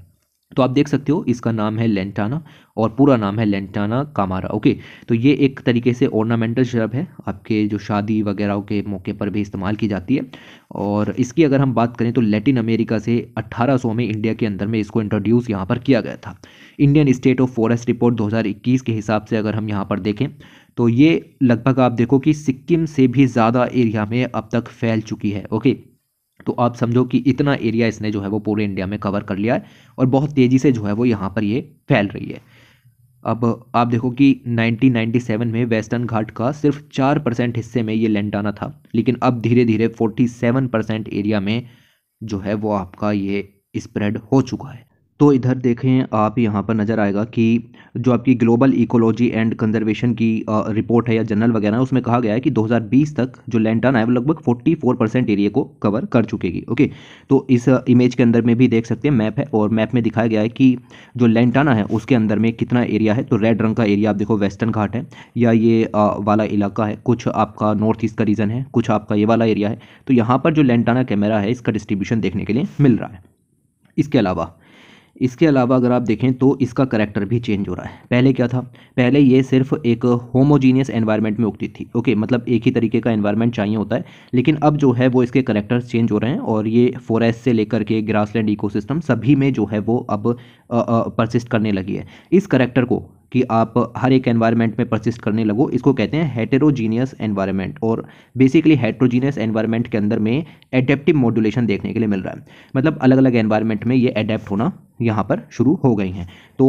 तो आप देख सकते हो इसका नाम है लेंटाना और पूरा नाम है लेंटाना कामारा ओके तो ये एक तरीके से ऑर्नामेंटल शरब है आपके जो शादी वगैरह के मौके पर भी इस्तेमाल की जाती है और इसकी अगर हम बात करें तो लेटिन अमेरिका से 1800 में इंडिया के अंदर में इसको इंट्रोड्यूस यहाँ पर किया गया था Indian state of forest report दो के हिसाब से अगर हम यहाँ पर देखें तो ये लगभग आप देखो कि सिक्किम से भी ज़्यादा एरिया में अब तक फैल चुकी है ओके तो आप समझो कि इतना एरिया इसने जो है वो पूरे इंडिया में कवर कर लिया है और बहुत तेज़ी से जो है वो यहाँ पर ये फैल रही है अब आप देखो कि 1997 में वेस्टर्न घाट का सिर्फ चार परसेंट हिस्से में ये लैंड आना था लेकिन अब धीरे धीरे 47 परसेंट एरिया में जो है वो आपका ये स्प्रेड हो चुका है तो इधर देखें आप यहाँ पर नज़र आएगा कि जो आपकी ग्लोबल इकोलॉजी एंड कंजर्वेशन की रिपोर्ट है या जनरल वगैरह उसमें कहा गया है कि 2020 तक जो लैंडन है वो लगभग 44 परसेंट एरिया को कवर कर चुकेगी ओके तो इस इमेज के अंदर में भी देख सकते हैं मैप है और मैप में दिखाया गया है कि जो लैंडाना है उसके अंदर में कितना एरिया है तो रेड रंग का एरिया आप देखो वेस्टर्न घाट है या ये वाला इलाका है कुछ आपका नॉर्थ ईस्ट का रीजन है कुछ आपका ये वाला एरिया है तो यहाँ पर जो लैंडाना कैमरा है इसका डिस्ट्रीब्यूशन देखने के लिए मिल रहा है इसके अलावा इसके अलावा अगर आप देखें तो इसका करैक्टर भी चेंज हो रहा है पहले क्या था पहले ये सिर्फ एक होमोजीनियस एनवायरनमेंट में उगती थी ओके मतलब एक ही तरीके का एनवायरनमेंट चाहिए होता है लेकिन अब जो है वो इसके करैक्टर चेंज हो रहे हैं और ये फॉरेस्ट से लेकर के ग्रासलैंड इकोसिस्टम सभी में जो है वो अब परसिस्ट करने लगी है इस करेक्टर को कि आप हर एक एनवायरनमेंट में परसिस्ट करने लगो इसको कहते हैं हेटेरोजीनियस एनवायरनमेंट और बेसिकली हेटेरोजीनियस एनवायरनमेंट के अंदर में एडेप्टिव मॉड्यूलेशन देखने के लिए मिल रहा है मतलब अलग अलग एनवायरनमेंट में ये अडेप्ट होना यहाँ पर शुरू हो गई हैं तो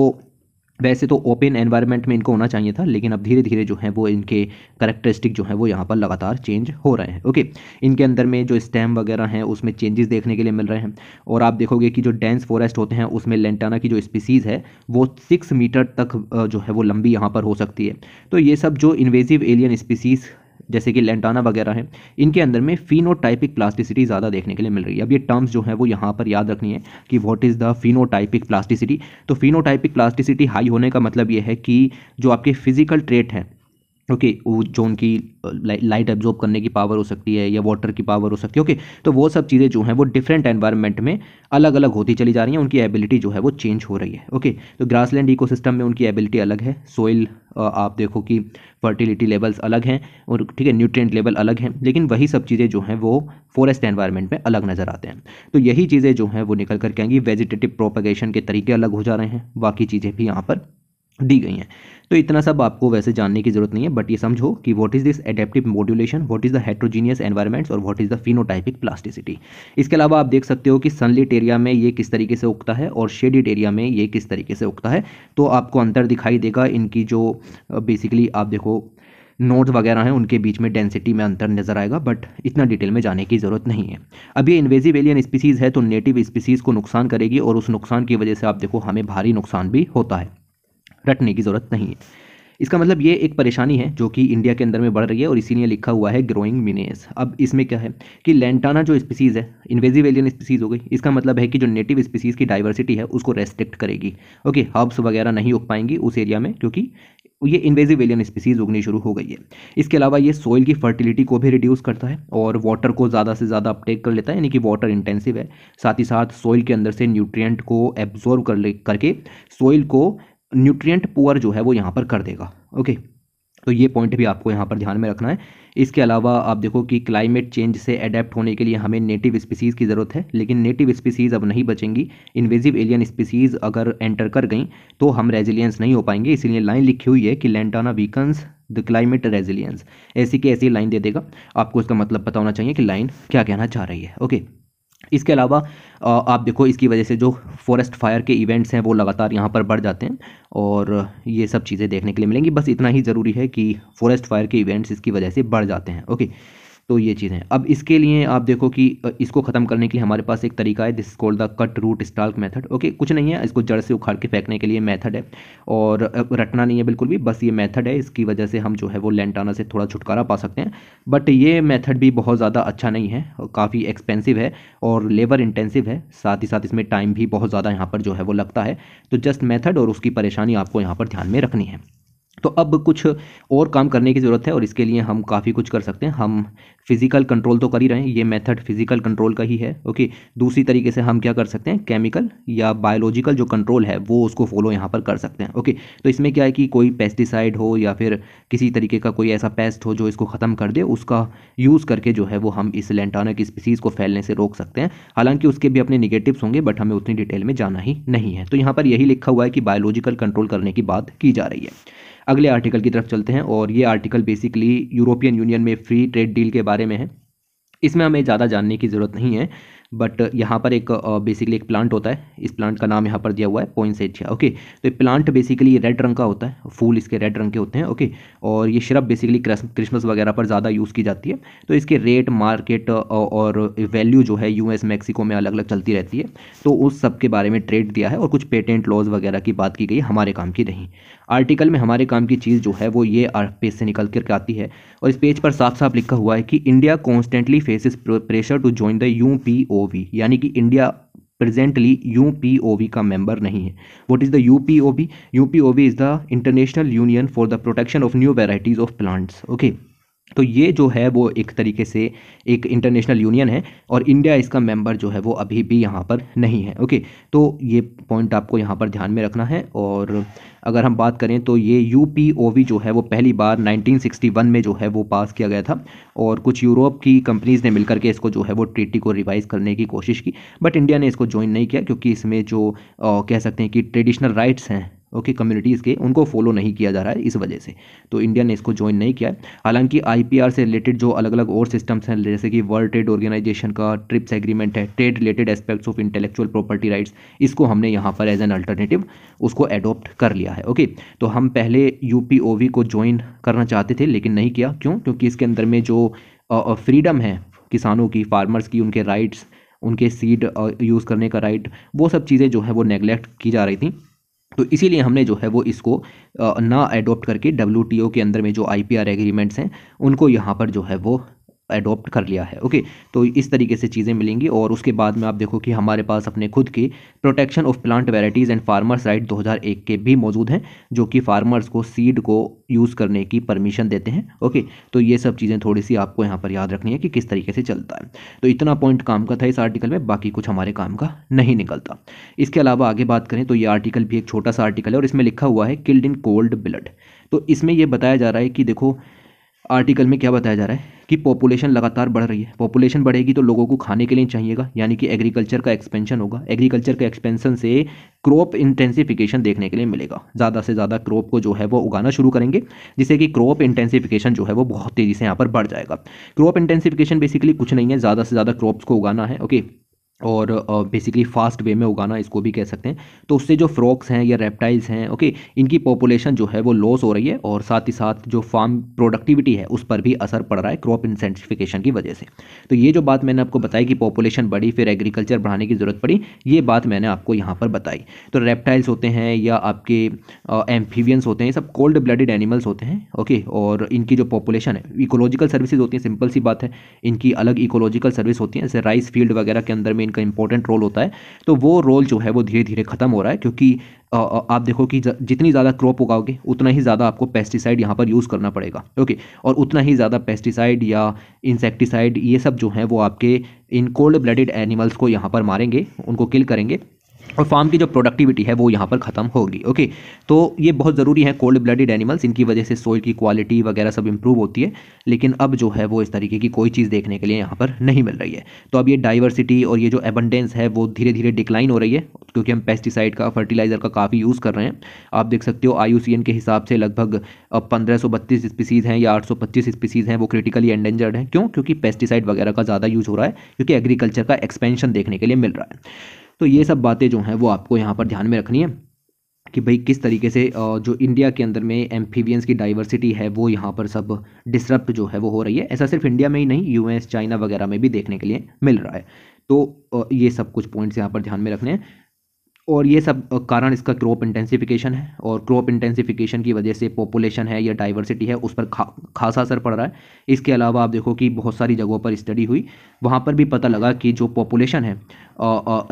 वैसे तो ओपन एनवायरनमेंट में इनको होना चाहिए था लेकिन अब धीरे धीरे जो है वो इनके करेक्टरिस्टिक जो है वो यहाँ पर लगातार चेंज हो रहे हैं ओके इनके अंदर में जो स्टेम वगैरह हैं उसमें चेंजेस देखने के लिए मिल रहे हैं और आप देखोगे कि जो डेंस फॉरेस्ट होते हैं उसमें लेंटाना की जो स्पीसीज़ है वो सिक्स मीटर तक जो है वो लंबी यहाँ पर हो सकती है तो ये सब जो इन्वेजिव एलियन स्पीसीज़ जैसे कि लेंटाना वगैरह है इनके अंदर में फिनोटाइपिक प्लास्टिसिटी ज़्यादा देखने के लिए मिल रही है अब ये टर्म्स जो है वो यहाँ पर याद रखनी है कि what is the phenotypic plasticity तो फिनोटाइपिक प्लास्टिसिटी हाई होने का मतलब ये है कि जो आपके फिजिकल ट्रेट हैं ओके okay, वो जो उनकी लाइट एब्जॉर्ब करने की पावर हो सकती है या वाटर की पावर हो सकती है ओके okay, तो वो सब चीज़ें जो हैं वो डिफरेंट एनवायरनमेंट में अलग अलग होती चली जा रही हैं उनकी एबिलिटी जो है वो चेंज हो रही है ओके okay, तो ग्रासलैंड इकोसिस्टम में उनकी एबिलिटी अलग है सोइल आप देखो कि फर्टिलिटी लेवल्स अलग हैं और ठीक है न्यूट्रेंट लेवल अलग हैं लेकिन वही सब चीज़ें जो हैं वो फॉरेस्ट एनवायरनमेंट में अलग नज़र आते हैं तो यही चीज़ें जो हैं वो निकल करके आएंगी वेजिटेटिव प्रोपगेशन के तरीके अलग हो जा रहे हैं बाकी चीज़ें भी यहाँ पर दी गई हैं तो इतना सब आपको वैसे जानने की जरूरत नहीं है बट ये समझो कि what is this adaptive modulation what is the heterogeneous environments और what is the phenotypic plasticity इसके अलावा आप देख सकते हो कि सनलिट एरिया में ये किस तरीके से उगता है और शेडिड एरिया में ये किस तरीके से उगता है तो आपको अंतर दिखाई देगा इनकी जो बेसिकली आप देखो नोट वगैरह हैं उनके बीच में डेंसिटी में अंतर नजर आएगा बट इतना डिटेल में जाने की ज़रूरत नहीं है अब ये इन्वेजिव एलियन स्पीसीज़ है तो नेटिव स्पीसीज़ को नुकसान करेगी और उस नुकसान की वजह से आप देखो हमें भारी नुकसान भी होता है रटने की ज़रूरत नहीं है इसका मतलब ये एक परेशानी है जो कि इंडिया के अंदर में बढ़ रही है और इसीलिए लिखा हुआ है ग्रोइंग मिनेस अब इसमें क्या है कि लेंटाना जो स्पीसीज़ है इन्वेजिव एलियन स्पीसीज़ हो गई इसका मतलब है कि जो नेटिव स्पीसीज़ की डाइवर्सिटी है उसको रेस्ट्रिक्ट करेगी ओके हर्ब्स वगैरह नहीं उग पाएंगी उस एरिया में क्योंकि ये इन्वेजिव एलियन स्पीसीज़ उगनी शुरू हो गई है इसके अलावा ये सॉइल की फर्टिलिटी को भी रिड्यूस करता है और वाटर को ज़्यादा से ज़्यादा अपटेक कर लेता है यानी कि वाटर इंटेंसिव है साथ ही साथ सॉइल के अंदर से न्यूट्रिएंट को एब्जॉर्व कर ले करके सॉइल को न्यूट्रिएंट पुअर जो है वो यहाँ पर कर देगा ओके तो ये पॉइंट भी आपको यहाँ पर ध्यान में रखना है इसके अलावा आप देखो कि क्लाइमेट चेंज से अडेप्ट होने के लिए हमें नेटिव स्पीसीज़ की ज़रूरत है लेकिन नेटिव स्पीसीज़ अब नहीं बचेंगी इन्वेजिव एलियन स्पीसीज़ अगर एंटर कर गई तो हम रेजिलियंस नहीं हो पाएंगे इसीलिए लाइन लिखी हुई है कि lantana weakens the climate resilience ऐसी की ऐसी लाइन दे देगा आपको इसका मतलब पता होना चाहिए कि लाइन क्या कहना चाह रही है ओके इसके अलावा आप देखो इसकी वजह से जो फॉरेस्ट फायर के इवेंट्स हैं वो लगातार यहाँ पर बढ़ जाते हैं और ये सब चीज़ें देखने के लिए मिलेंगी बस इतना ही ज़रूरी है कि फॉरेस्ट फायर के इवेंट्स इसकी वजह से बढ़ जाते हैं ओके तो ये चीज़ें अब इसके लिए आप देखो कि इसको ख़त्म करने के लिए हमारे पास एक तरीका है this called the cut root stalk method okay कुछ नहीं है इसको जड़ से उखाड़ के फेंकने के लिए मेथड है और रटना नहीं है बिल्कुल भी बस ये मेथड है इसकी वजह से हम जो है वो लेंटाना से थोड़ा छुटकारा पा सकते हैं बट ये मेथड भी बहुत ज़्यादा अच्छा नहीं है काफ़ी एक्सपेंसिव है और लेबर इंटेंसिव है साथ ही साथ इसमें टाइम भी बहुत ज़्यादा यहाँ पर जो है वो लगता है तो जस्ट मैथड और उसकी परेशानी आपको यहाँ पर ध्यान में रखनी है तो अब कुछ और काम करने की ज़रूरत है और इसके लिए हम काफ़ी कुछ कर सकते हैं हम फिज़िकल कंट्रोल तो कर ही रहे हैं ये मेथड फिज़िकल कंट्रोल का ही है ओके दूसरी तरीके से हम क्या कर सकते हैं केमिकल या बायोलॉजिकल जो कंट्रोल है वो उसको फॉलो यहाँ पर कर सकते हैं ओके तो इसमें क्या है कि कोई पेस्टिसाइड हो या फिर किसी तरीके का कोई ऐसा पेस्ट हो जो इसको ख़त्म कर दे उसका यूज़ करके जो है वो हम इस लेंटाना की स्पीसीज़ को फैलने से रोक सकते हैं हालांकि उसके भी अपने निगेटिव्स होंगे बट हमें उतनी डिटेल में जाना ही नहीं है तो यहाँ पर यही लिखा हुआ है कि बायोलॉजिकल कंट्रोल करने की बात की जा रही है अगले आर्टिकल की तरफ चलते हैं और ये आर्टिकल बेसिकली यूरोपियन यूनियन में फ्री ट्रेड डील के बारे में है इसमें हमें ज़्यादा जानने की ज़रूरत नहीं है बट यहाँ पर एक बेसिकली एक प्लांट होता है इस प्लांट का नाम यहाँ पर दिया हुआ है एचिया ओके तो ये प्लांट बेसिकली रेड रंग का होता है फूल इसके रेड रंग के होते हैं ओके और ये शरब बेसिकली क्रिसमस वगैरह पर ज़्यादा यूज़ की जाती है तो इसके रेट मार्केट और वैल्यू जो है यूएस मैक्सिको में अलग अलग चलती रहती है तो उस सब के बारे में ट्रेड दिया है और कुछ पेटेंट लॉज वगैरह की बात की गई हमारे काम की नहीं आर्टिकल में हमारे काम की चीज़ जो है वो ये पेज से निकल कर आती है और इस पेज पर साफ साफ लिखा हुआ है कि India constantly faces pressure to join the U P O V यानी कि India presently U P O V का मेंबर नहीं है what is the U P O V U P O V is the international union for the protection of new varieties of plants okay तो ये जो है वो एक तरीके से एक इंटरनेशनल यूनियन है और इंडिया इसका मेंबर जो है वो अभी भी यहाँ पर नहीं है ओके तो ये पॉइंट आपको यहाँ पर ध्यान में रखना है और अगर हम बात करें तो ये यू जो है वो पहली बार 1961 में जो है वो पास किया गया था और कुछ यूरोप की कंपनीज़ ने मिलकर के इसको जो है वो ट्रीटी को रिवाइज़ करने की कोशिश की बट इंडिया ने इसको ज्वाइन नहीं किया क्योंकि इसमें जो आ, कह सकते हैं कि ट्रेडिशनल राइट्स हैं ओके okay, कम्युनिटीज़ के उनको फॉलो नहीं किया जा रहा है इस वजह से तो इंडिया ने इसको ज्वाइन नहीं किया है हालांकि आईपीआर से रिलेटेड जो अलग अलग और सिस्टम्स हैं जैसे कि वर्ल्ड ट्रेड ऑर्गेनाइजेशन का ट्रिप्स एग्रीमेंट है trade related aspects of intellectual property rights इसको हमने यहाँ पर एज एन अल्टरनेटिव उसको एडोप्ट कर लिया है ओके okay, तो हम पहले यू को ज्वाइन करना चाहते थे लेकिन नहीं किया क्यों क्योंकि इसके अंदर में जो फ्रीडम है किसानों की फार्मर्स की उनके राइट्स उनके सीड यूज़ करने का राइट वो सब चीज़ें जो है वो नेगलेक्ट की जा रही थी तो इसीलिए हमने जो है वो इसको ना एडोप्ट करके डब्ल्यू के अंदर में जो आई एग्रीमेंट्स हैं उनको यहाँ पर जो है वो एडोप्ट कर लिया है ओके तो इस तरीके से चीज़ें मिलेंगी और उसके बाद में आप देखो कि हमारे पास अपने खुद के protection of plant varieties and farmers right 2001 के भी मौजूद हैं जो कि फार्मर्स को सीड को यूज़ करने की परमिशन देते हैं ओके तो ये सब चीज़ें थोड़ी सी आपको यहाँ पर याद रखनी है कि किस तरीके से चलता है तो इतना पॉइंट काम का था इस आर्टिकल में बाकी कुछ हमारे काम का नहीं निकलता इसके अलावा आगे बात करें तो ये आर्टिकल भी एक छोटा सा आर्टिकल है और इसमें लिखा हुआ है किल्ड इन कोल्ड ब्लड तो इसमें यह बताया जा रहा है कि देखो आर्टिकल में क्या बताया जा रहा है कि पॉपुलेशन लगातार बढ़ रही है पॉपुलेशन बढ़ेगी तो लोगों को खाने के लिए चाहिएगा यानी कि एग्रीकल्चर का एक्सपेंशन होगा एग्रीकल्चर के एक्सपेंशन से क्रॉप इंटेंसिफिकेशन देखने के लिए मिलेगा ज़्यादा से ज़्यादा क्रॉप को जो है वो उगाना शुरू करेंगे जिससे कि क्रॉप इंटेंसिफिकेशन जो है वो बहुत तेज़ी से यहाँ पर बढ़ जाएगा क्रॉप इंटेंसिफिकेशन बेसिकली कुछ नहीं है ज़्यादा से ज़्यादा क्रॉप्स को उगाना है ओके और बेसिकली फास्ट वे में उगाना इसको भी कह सकते हैं तो उससे जो फ्रॉक्स हैं या रेप्टाइल्स हैं ओके इनकी पॉपुलेशन जो है वो लॉस हो रही है और साथ ही साथ जो फार्म प्रोडक्टिविटी है उस पर भी असर पड़ रहा है क्रॉप इंसेंटिफिकेशन की वजह से तो ये जो बात मैंने आपको बताई कि पॉपुलेशन बढ़ी फिर एग्रीकल्चर बढ़ाने की ज़रूरत पड़ी ये बात मैंने आपको यहाँ पर बताई तो रेप्टाइल्स होते हैं या आपके एम्फीवियंस होते हैं सब कोल्ड ब्लडेड एनिमल्स होते हैं ओके और इनकी जो पॉपुलेशन है इकोलॉजिकल सर्विसेज होती हैं सिंपल सी बात है इनकी अलग इकोलॉजिकल सर्विस होती हैं जैसे राइस फील्ड वगैरह के अंदर में में इनका इंपॉर्टेंट रोल होता है तो वो रोल जो है वो धीरे धीरे ख़त्म हो रहा है क्योंकि आप देखो कि जितनी ज़्यादा क्रॉप उगाओगे उतना ही ज़्यादा आपको पेस्टिसाइड यहाँ पर यूज़ करना पड़ेगा ओके और उतना ही ज़्यादा पेस्टिसाइड या इंसेक्टिसाइड ये सब जो हैं वो आपके इन कोल्ड ब्लडेड एनिमल्स को यहाँ पर मारेंगे उनको किल करेंगे और फार्म की जो प्रोडक्टिविटी है वो यहाँ पर ख़त्म होगी ओके तो ये बहुत ज़रूरी है कोल्ड ब्लडेड एनिमल्स इनकी वजह से सोइल की क्वालिटी वगैरह सब इम्प्रूव होती है लेकिन अब जो है वो इस तरीके की कोई चीज़ देखने के लिए यहाँ पर नहीं मिल रही है तो अब ये डाइवर्सिटी और ये जो एबंडेंस है वो धीरे धीरे डिक्लाइन हो रही है क्योंकि हम पेस्टिसाइड का फर्टिलाइज़र का काफ़ी यूज़ कर रहे हैं आप देख सकते हो आई के हिसाब से लगभग पंद्रह सौ बत्तीस स्पीसीज़ हैं या आठ सौ पच्चीस स्पीसीज़ हैं वो क्रिटिकली एंडेंजर्ड हैं क्यों क्योंकि पेस्टिसाइड वगैरह का ज़्यादा यूज़ हो रहा है क्योंकि एग्रीकल्चर का एक्सपेंशन देखने के लिए मिल रहा है तो ये सब बातें जो हैं वो आपको यहाँ पर ध्यान में रखनी है कि भाई किस तरीके से जो इंडिया के अंदर में एम्फीवियंस की डाइवर्सिटी है वो यहाँ पर सब डिसरप्ट जो है वो हो रही है ऐसा सिर्फ इंडिया में ही नहीं यूएस चाइना वगैरह में भी देखने के लिए मिल रहा है तो ये सब कुछ पॉइंट्स यहाँ पर ध्यान में रखने हैं और ये सब कारण इसका क्रॉप इंटेंसिफिकेशन है और क्रॉप इंटेंसिफिकेशन की वजह से पॉपुलेशन है या डाइवर्सिटी है उस पर खा खासा असर पड़ रहा है इसके अलावा आप देखो कि बहुत सारी जगहों पर स्टडी हुई वहाँ पर भी पता लगा कि जो पॉपुलेशन है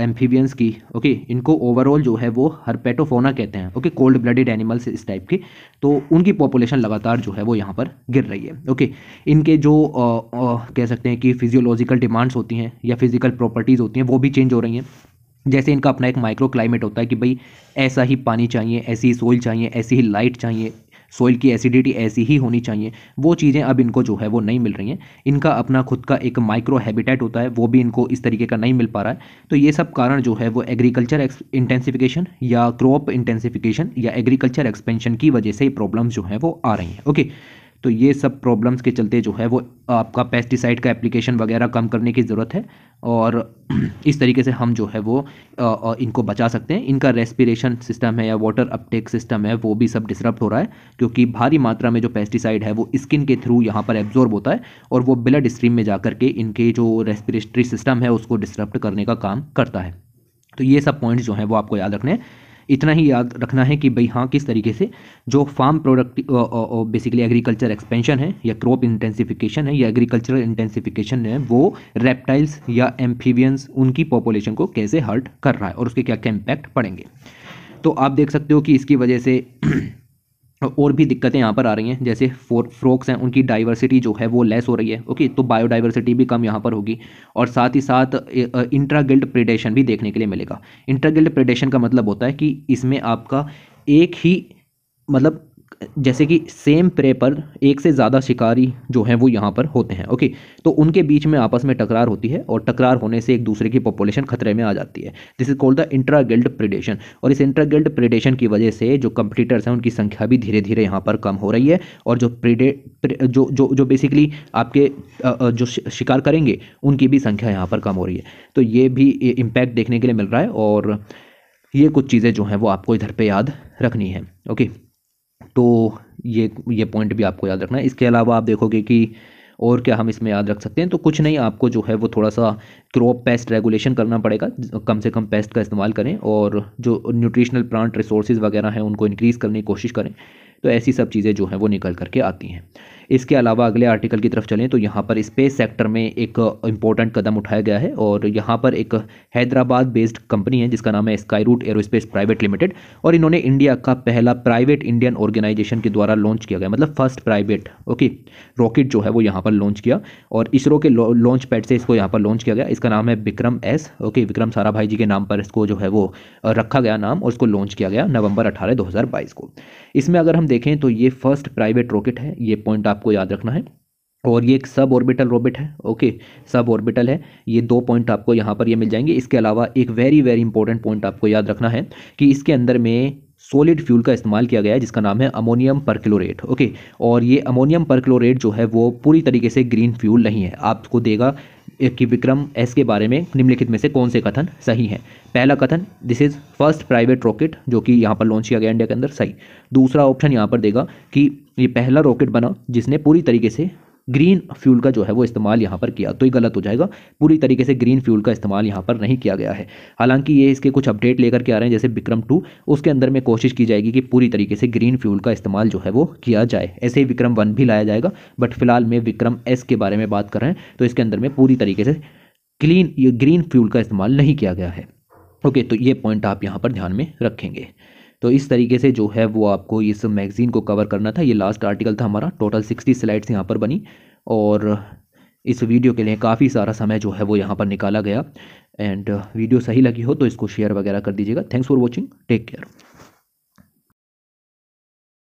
एम्फीबियंस की ओके इनको ओवरऑल जो है वो हरपेटोफोना कहते हैं ओके कोल्ड ब्लडेड एनिमल्स इस टाइप के तो उनकी पॉपुलेशन लगातार जो है वो यहाँ पर गिर रही है ओके इनके जो आ, आ, कह सकते हैं कि फिजियोलॉजिकल डिमांड्स होती हैं या फिजिकल प्रॉपर्टीज़ होती हैं वो भी चेंज हो रही हैं जैसे इनका अपना एक माइक्रो क्लाइमेट होता है कि भाई ऐसा ही पानी चाहिए ऐसी ही सोइल चाहिए ऐसी ही लाइट चाहिए सोइल की एसिडिटी ऐसी ही होनी चाहिए वो चीज़ें अब इनको जो है वो नहीं मिल रही हैं इनका अपना खुद का एक माइक्रो हैबिटेट होता है वो भी इनको इस तरीके का नहीं मिल पा रहा है तो ये सब कारण जो है वो एग्रीकल्चर इंटेंसिफिकेशन या क्रॉप इंटेंसिफिकेशन या एग्रीकल्चर एक्सपेंशन की वजह से प्रॉब्लम्स जो हैं वो आ रही हैं ओके तो ये सब प्रॉब्लम्स के चलते जो है वो आपका पेस्टिसाइड का एप्लीकेशन वगैरह कम करने की ज़रूरत है और इस तरीके से हम जो है वो इनको बचा सकते हैं इनका रेस्पिरेशन सिस्टम है या वाटर अपटेक सिस्टम है वो भी सब डिसरप्ट हो रहा है क्योंकि भारी मात्रा में जो पेस्टिसाइड है वो स्किन के थ्रू यहाँ पर एब्जॉर्ब होता है और वो ब्लड स्ट्रीम में जा के इनके जो रेस्पिरेटरी सिस्टम है उसको डिस्टर्ब करने का काम करता है तो ये सब पॉइंट्स जो हैं वो आपको याद रखने हैं इतना ही याद रखना है कि भाई हाँ किस तरीके से जो farm product basically agriculture expansion है या क्रॉप इंटेंसिफिकेशन है या एग्रीकल्चरल इंटेंसिफिकेशन है वो रेप्टाइल्स या एम्फीवियंस उनकी पॉपुलेशन को कैसे हर्ट कर रहा है और उसके क्या क्या इम्पैक्ट पड़ेंगे तो आप देख सकते हो कि इसकी वजह से और भी दिक्कतें यहाँ पर आ रही हैं जैसे फोर फ्रोक्स हैं उनकी डाइवर्सिटी जो है वो लेस हो रही है ओके तो बायोडाइवर्सिटी भी कम यहाँ पर होगी और साथ ही साथ इंट्रा गिल्ड प्रेडेशन भी देखने के लिए मिलेगा इंट्रा गिल्ड प्रेडेशन का मतलब होता है कि इसमें आपका एक ही मतलब जैसे कि सेम प्रे पर एक से ज़्यादा शिकारी जो हैं वो यहाँ पर होते हैं ओके तो उनके बीच में आपस में टकरार होती है और टकरार होने से एक दूसरे की पॉपुलेशन खतरे में आ जाती है this is called the intraguild predation और इस इंट्रा गिल्ड प्रिडेशन की वजह से जो कंपटीटर्स हैं उनकी संख्या भी धीरे धीरे यहाँ पर कम हो रही है और जो प्रिडे जो जो जो बेसिकली आपके जो शिकार करेंगे उनकी भी संख्या यहाँ पर कम हो रही है तो ये भी इम्पैक्ट देखने के लिए मिल रहा है और ये कुछ चीज़ें जो हैं वो आपको इधर पे याद रखनी है ओके तो ये ये पॉइंट भी आपको याद रखना है इसके अलावा आप देखोगे कि और क्या हम इसमें याद रख सकते हैं तो कुछ नहीं आपको जो है वो थोड़ा सा क्रॉप पेस्ट रेगुलेशन करना पड़ेगा कम से कम पेस्ट का इस्तेमाल करें और जो न्यूट्रिशनल प्लांट रिसोर्सेज वगैरह हैं उनको इनक्रीज़ करने की कोशिश करें तो ऐसी सब चीज़ें जो हैं वो निकल करके आती हैं इसके अलावा अगले आर्टिकल की तरफ चलें तो यहाँ पर स्पेस सेक्टर में एक इम्पोर्टेंट कदम उठाया गया है और यहाँ पर एक हैदराबाद बेस्ड कंपनी है जिसका नाम है Skyroot Aerospace private limited और इन्होंने इंडिया का पहला प्राइवेट इंडियन ऑर्गेनाइजेशन के द्वारा लॉन्च किया गया मतलब फर्स्ट प्राइवेट ओके रॉकेट जो है वो यहाँ पर लॉन्च किया और इसरो के लॉन्च पैड से इसको यहाँ पर लॉन्च किया गया इसका नाम है विक्रम एस ओके विक्रम सारा भाई जी के नाम पर इसको जो है वो रखा गया नाम और इसको लॉन्च किया गया नवंबर अठारह दो को इसमें अगर हम देखें तो ये फर्स्ट प्राइवेट रॉकेट है ये पॉइंट आपको याद रखना है और ये एक सब ऑर्बिटल रॉबिट है ओके सब ऑर्बिटल है ये दो पॉइंट आपको यहाँ पर ये मिल जाएंगे इसके अलावा एक वेरी वेरी इंपॉर्टेंट पॉइंट आपको याद रखना है कि इसके अंदर में सॉलिड फ्यूल का इस्तेमाल किया गया है जिसका नाम है अमोनियम परक्लोरेट ओके और ये अमोनियम परक्लोरेट जो है वो पूरी तरीके से ग्रीन फ्यूल नहीं है आपको देगा कि विक्रम एस के बारे में निम्नलिखित में से कौन से कथन सही हैं पहला कथन this is first private rocket जो कि यहाँ पर लॉन्च किया गया इंडिया के अंदर सही दूसरा ऑप्शन यहाँ पर देगा कि ये पहला रॉकेट बना जिसने पूरी तरीके से ग्रीन फ्यूल का जो है वो इस्तेमाल यहाँ पर किया तो ये गलत हो जाएगा पूरी तरीके से ग्रीन फ्यूल का इस्तेमाल यहाँ पर नहीं किया गया है हालांकि ये इसके कुछ अपडेट लेकर के आ रहे हैं जैसे विक्रम टू उसके अंदर में कोशिश की जाएगी कि पूरी तरीके से ग्रीन फ्यूल का इस्तेमाल जो है वो किया जाए ऐसे ही विक्रम वन भी लाया जाएगा बट फिलहाल मैं विक्रम एस के बारे में बात कर रहे हैं तो इसके अंदर में पूरी तरीके से क्लीन ये ग्रीन फ्यूल का इस्तेमाल नहीं किया गया है ओके okay, तो ये पॉइंट आप यहाँ पर ध्यान में रखेंगे तो इस तरीके से जो है वो आपको इस मैगज़ीन को कवर करना था ये लास्ट आर्टिकल था हमारा टोटल सिक्सटी स्लाइड्स यहाँ पर बनी और इस वीडियो के लिए काफ़ी सारा समय जो है वो यहाँ पर निकाला गया एंड वीडियो सही लगी हो तो इसको शेयर वगैरह कर दीजिएगा thanks for watching take care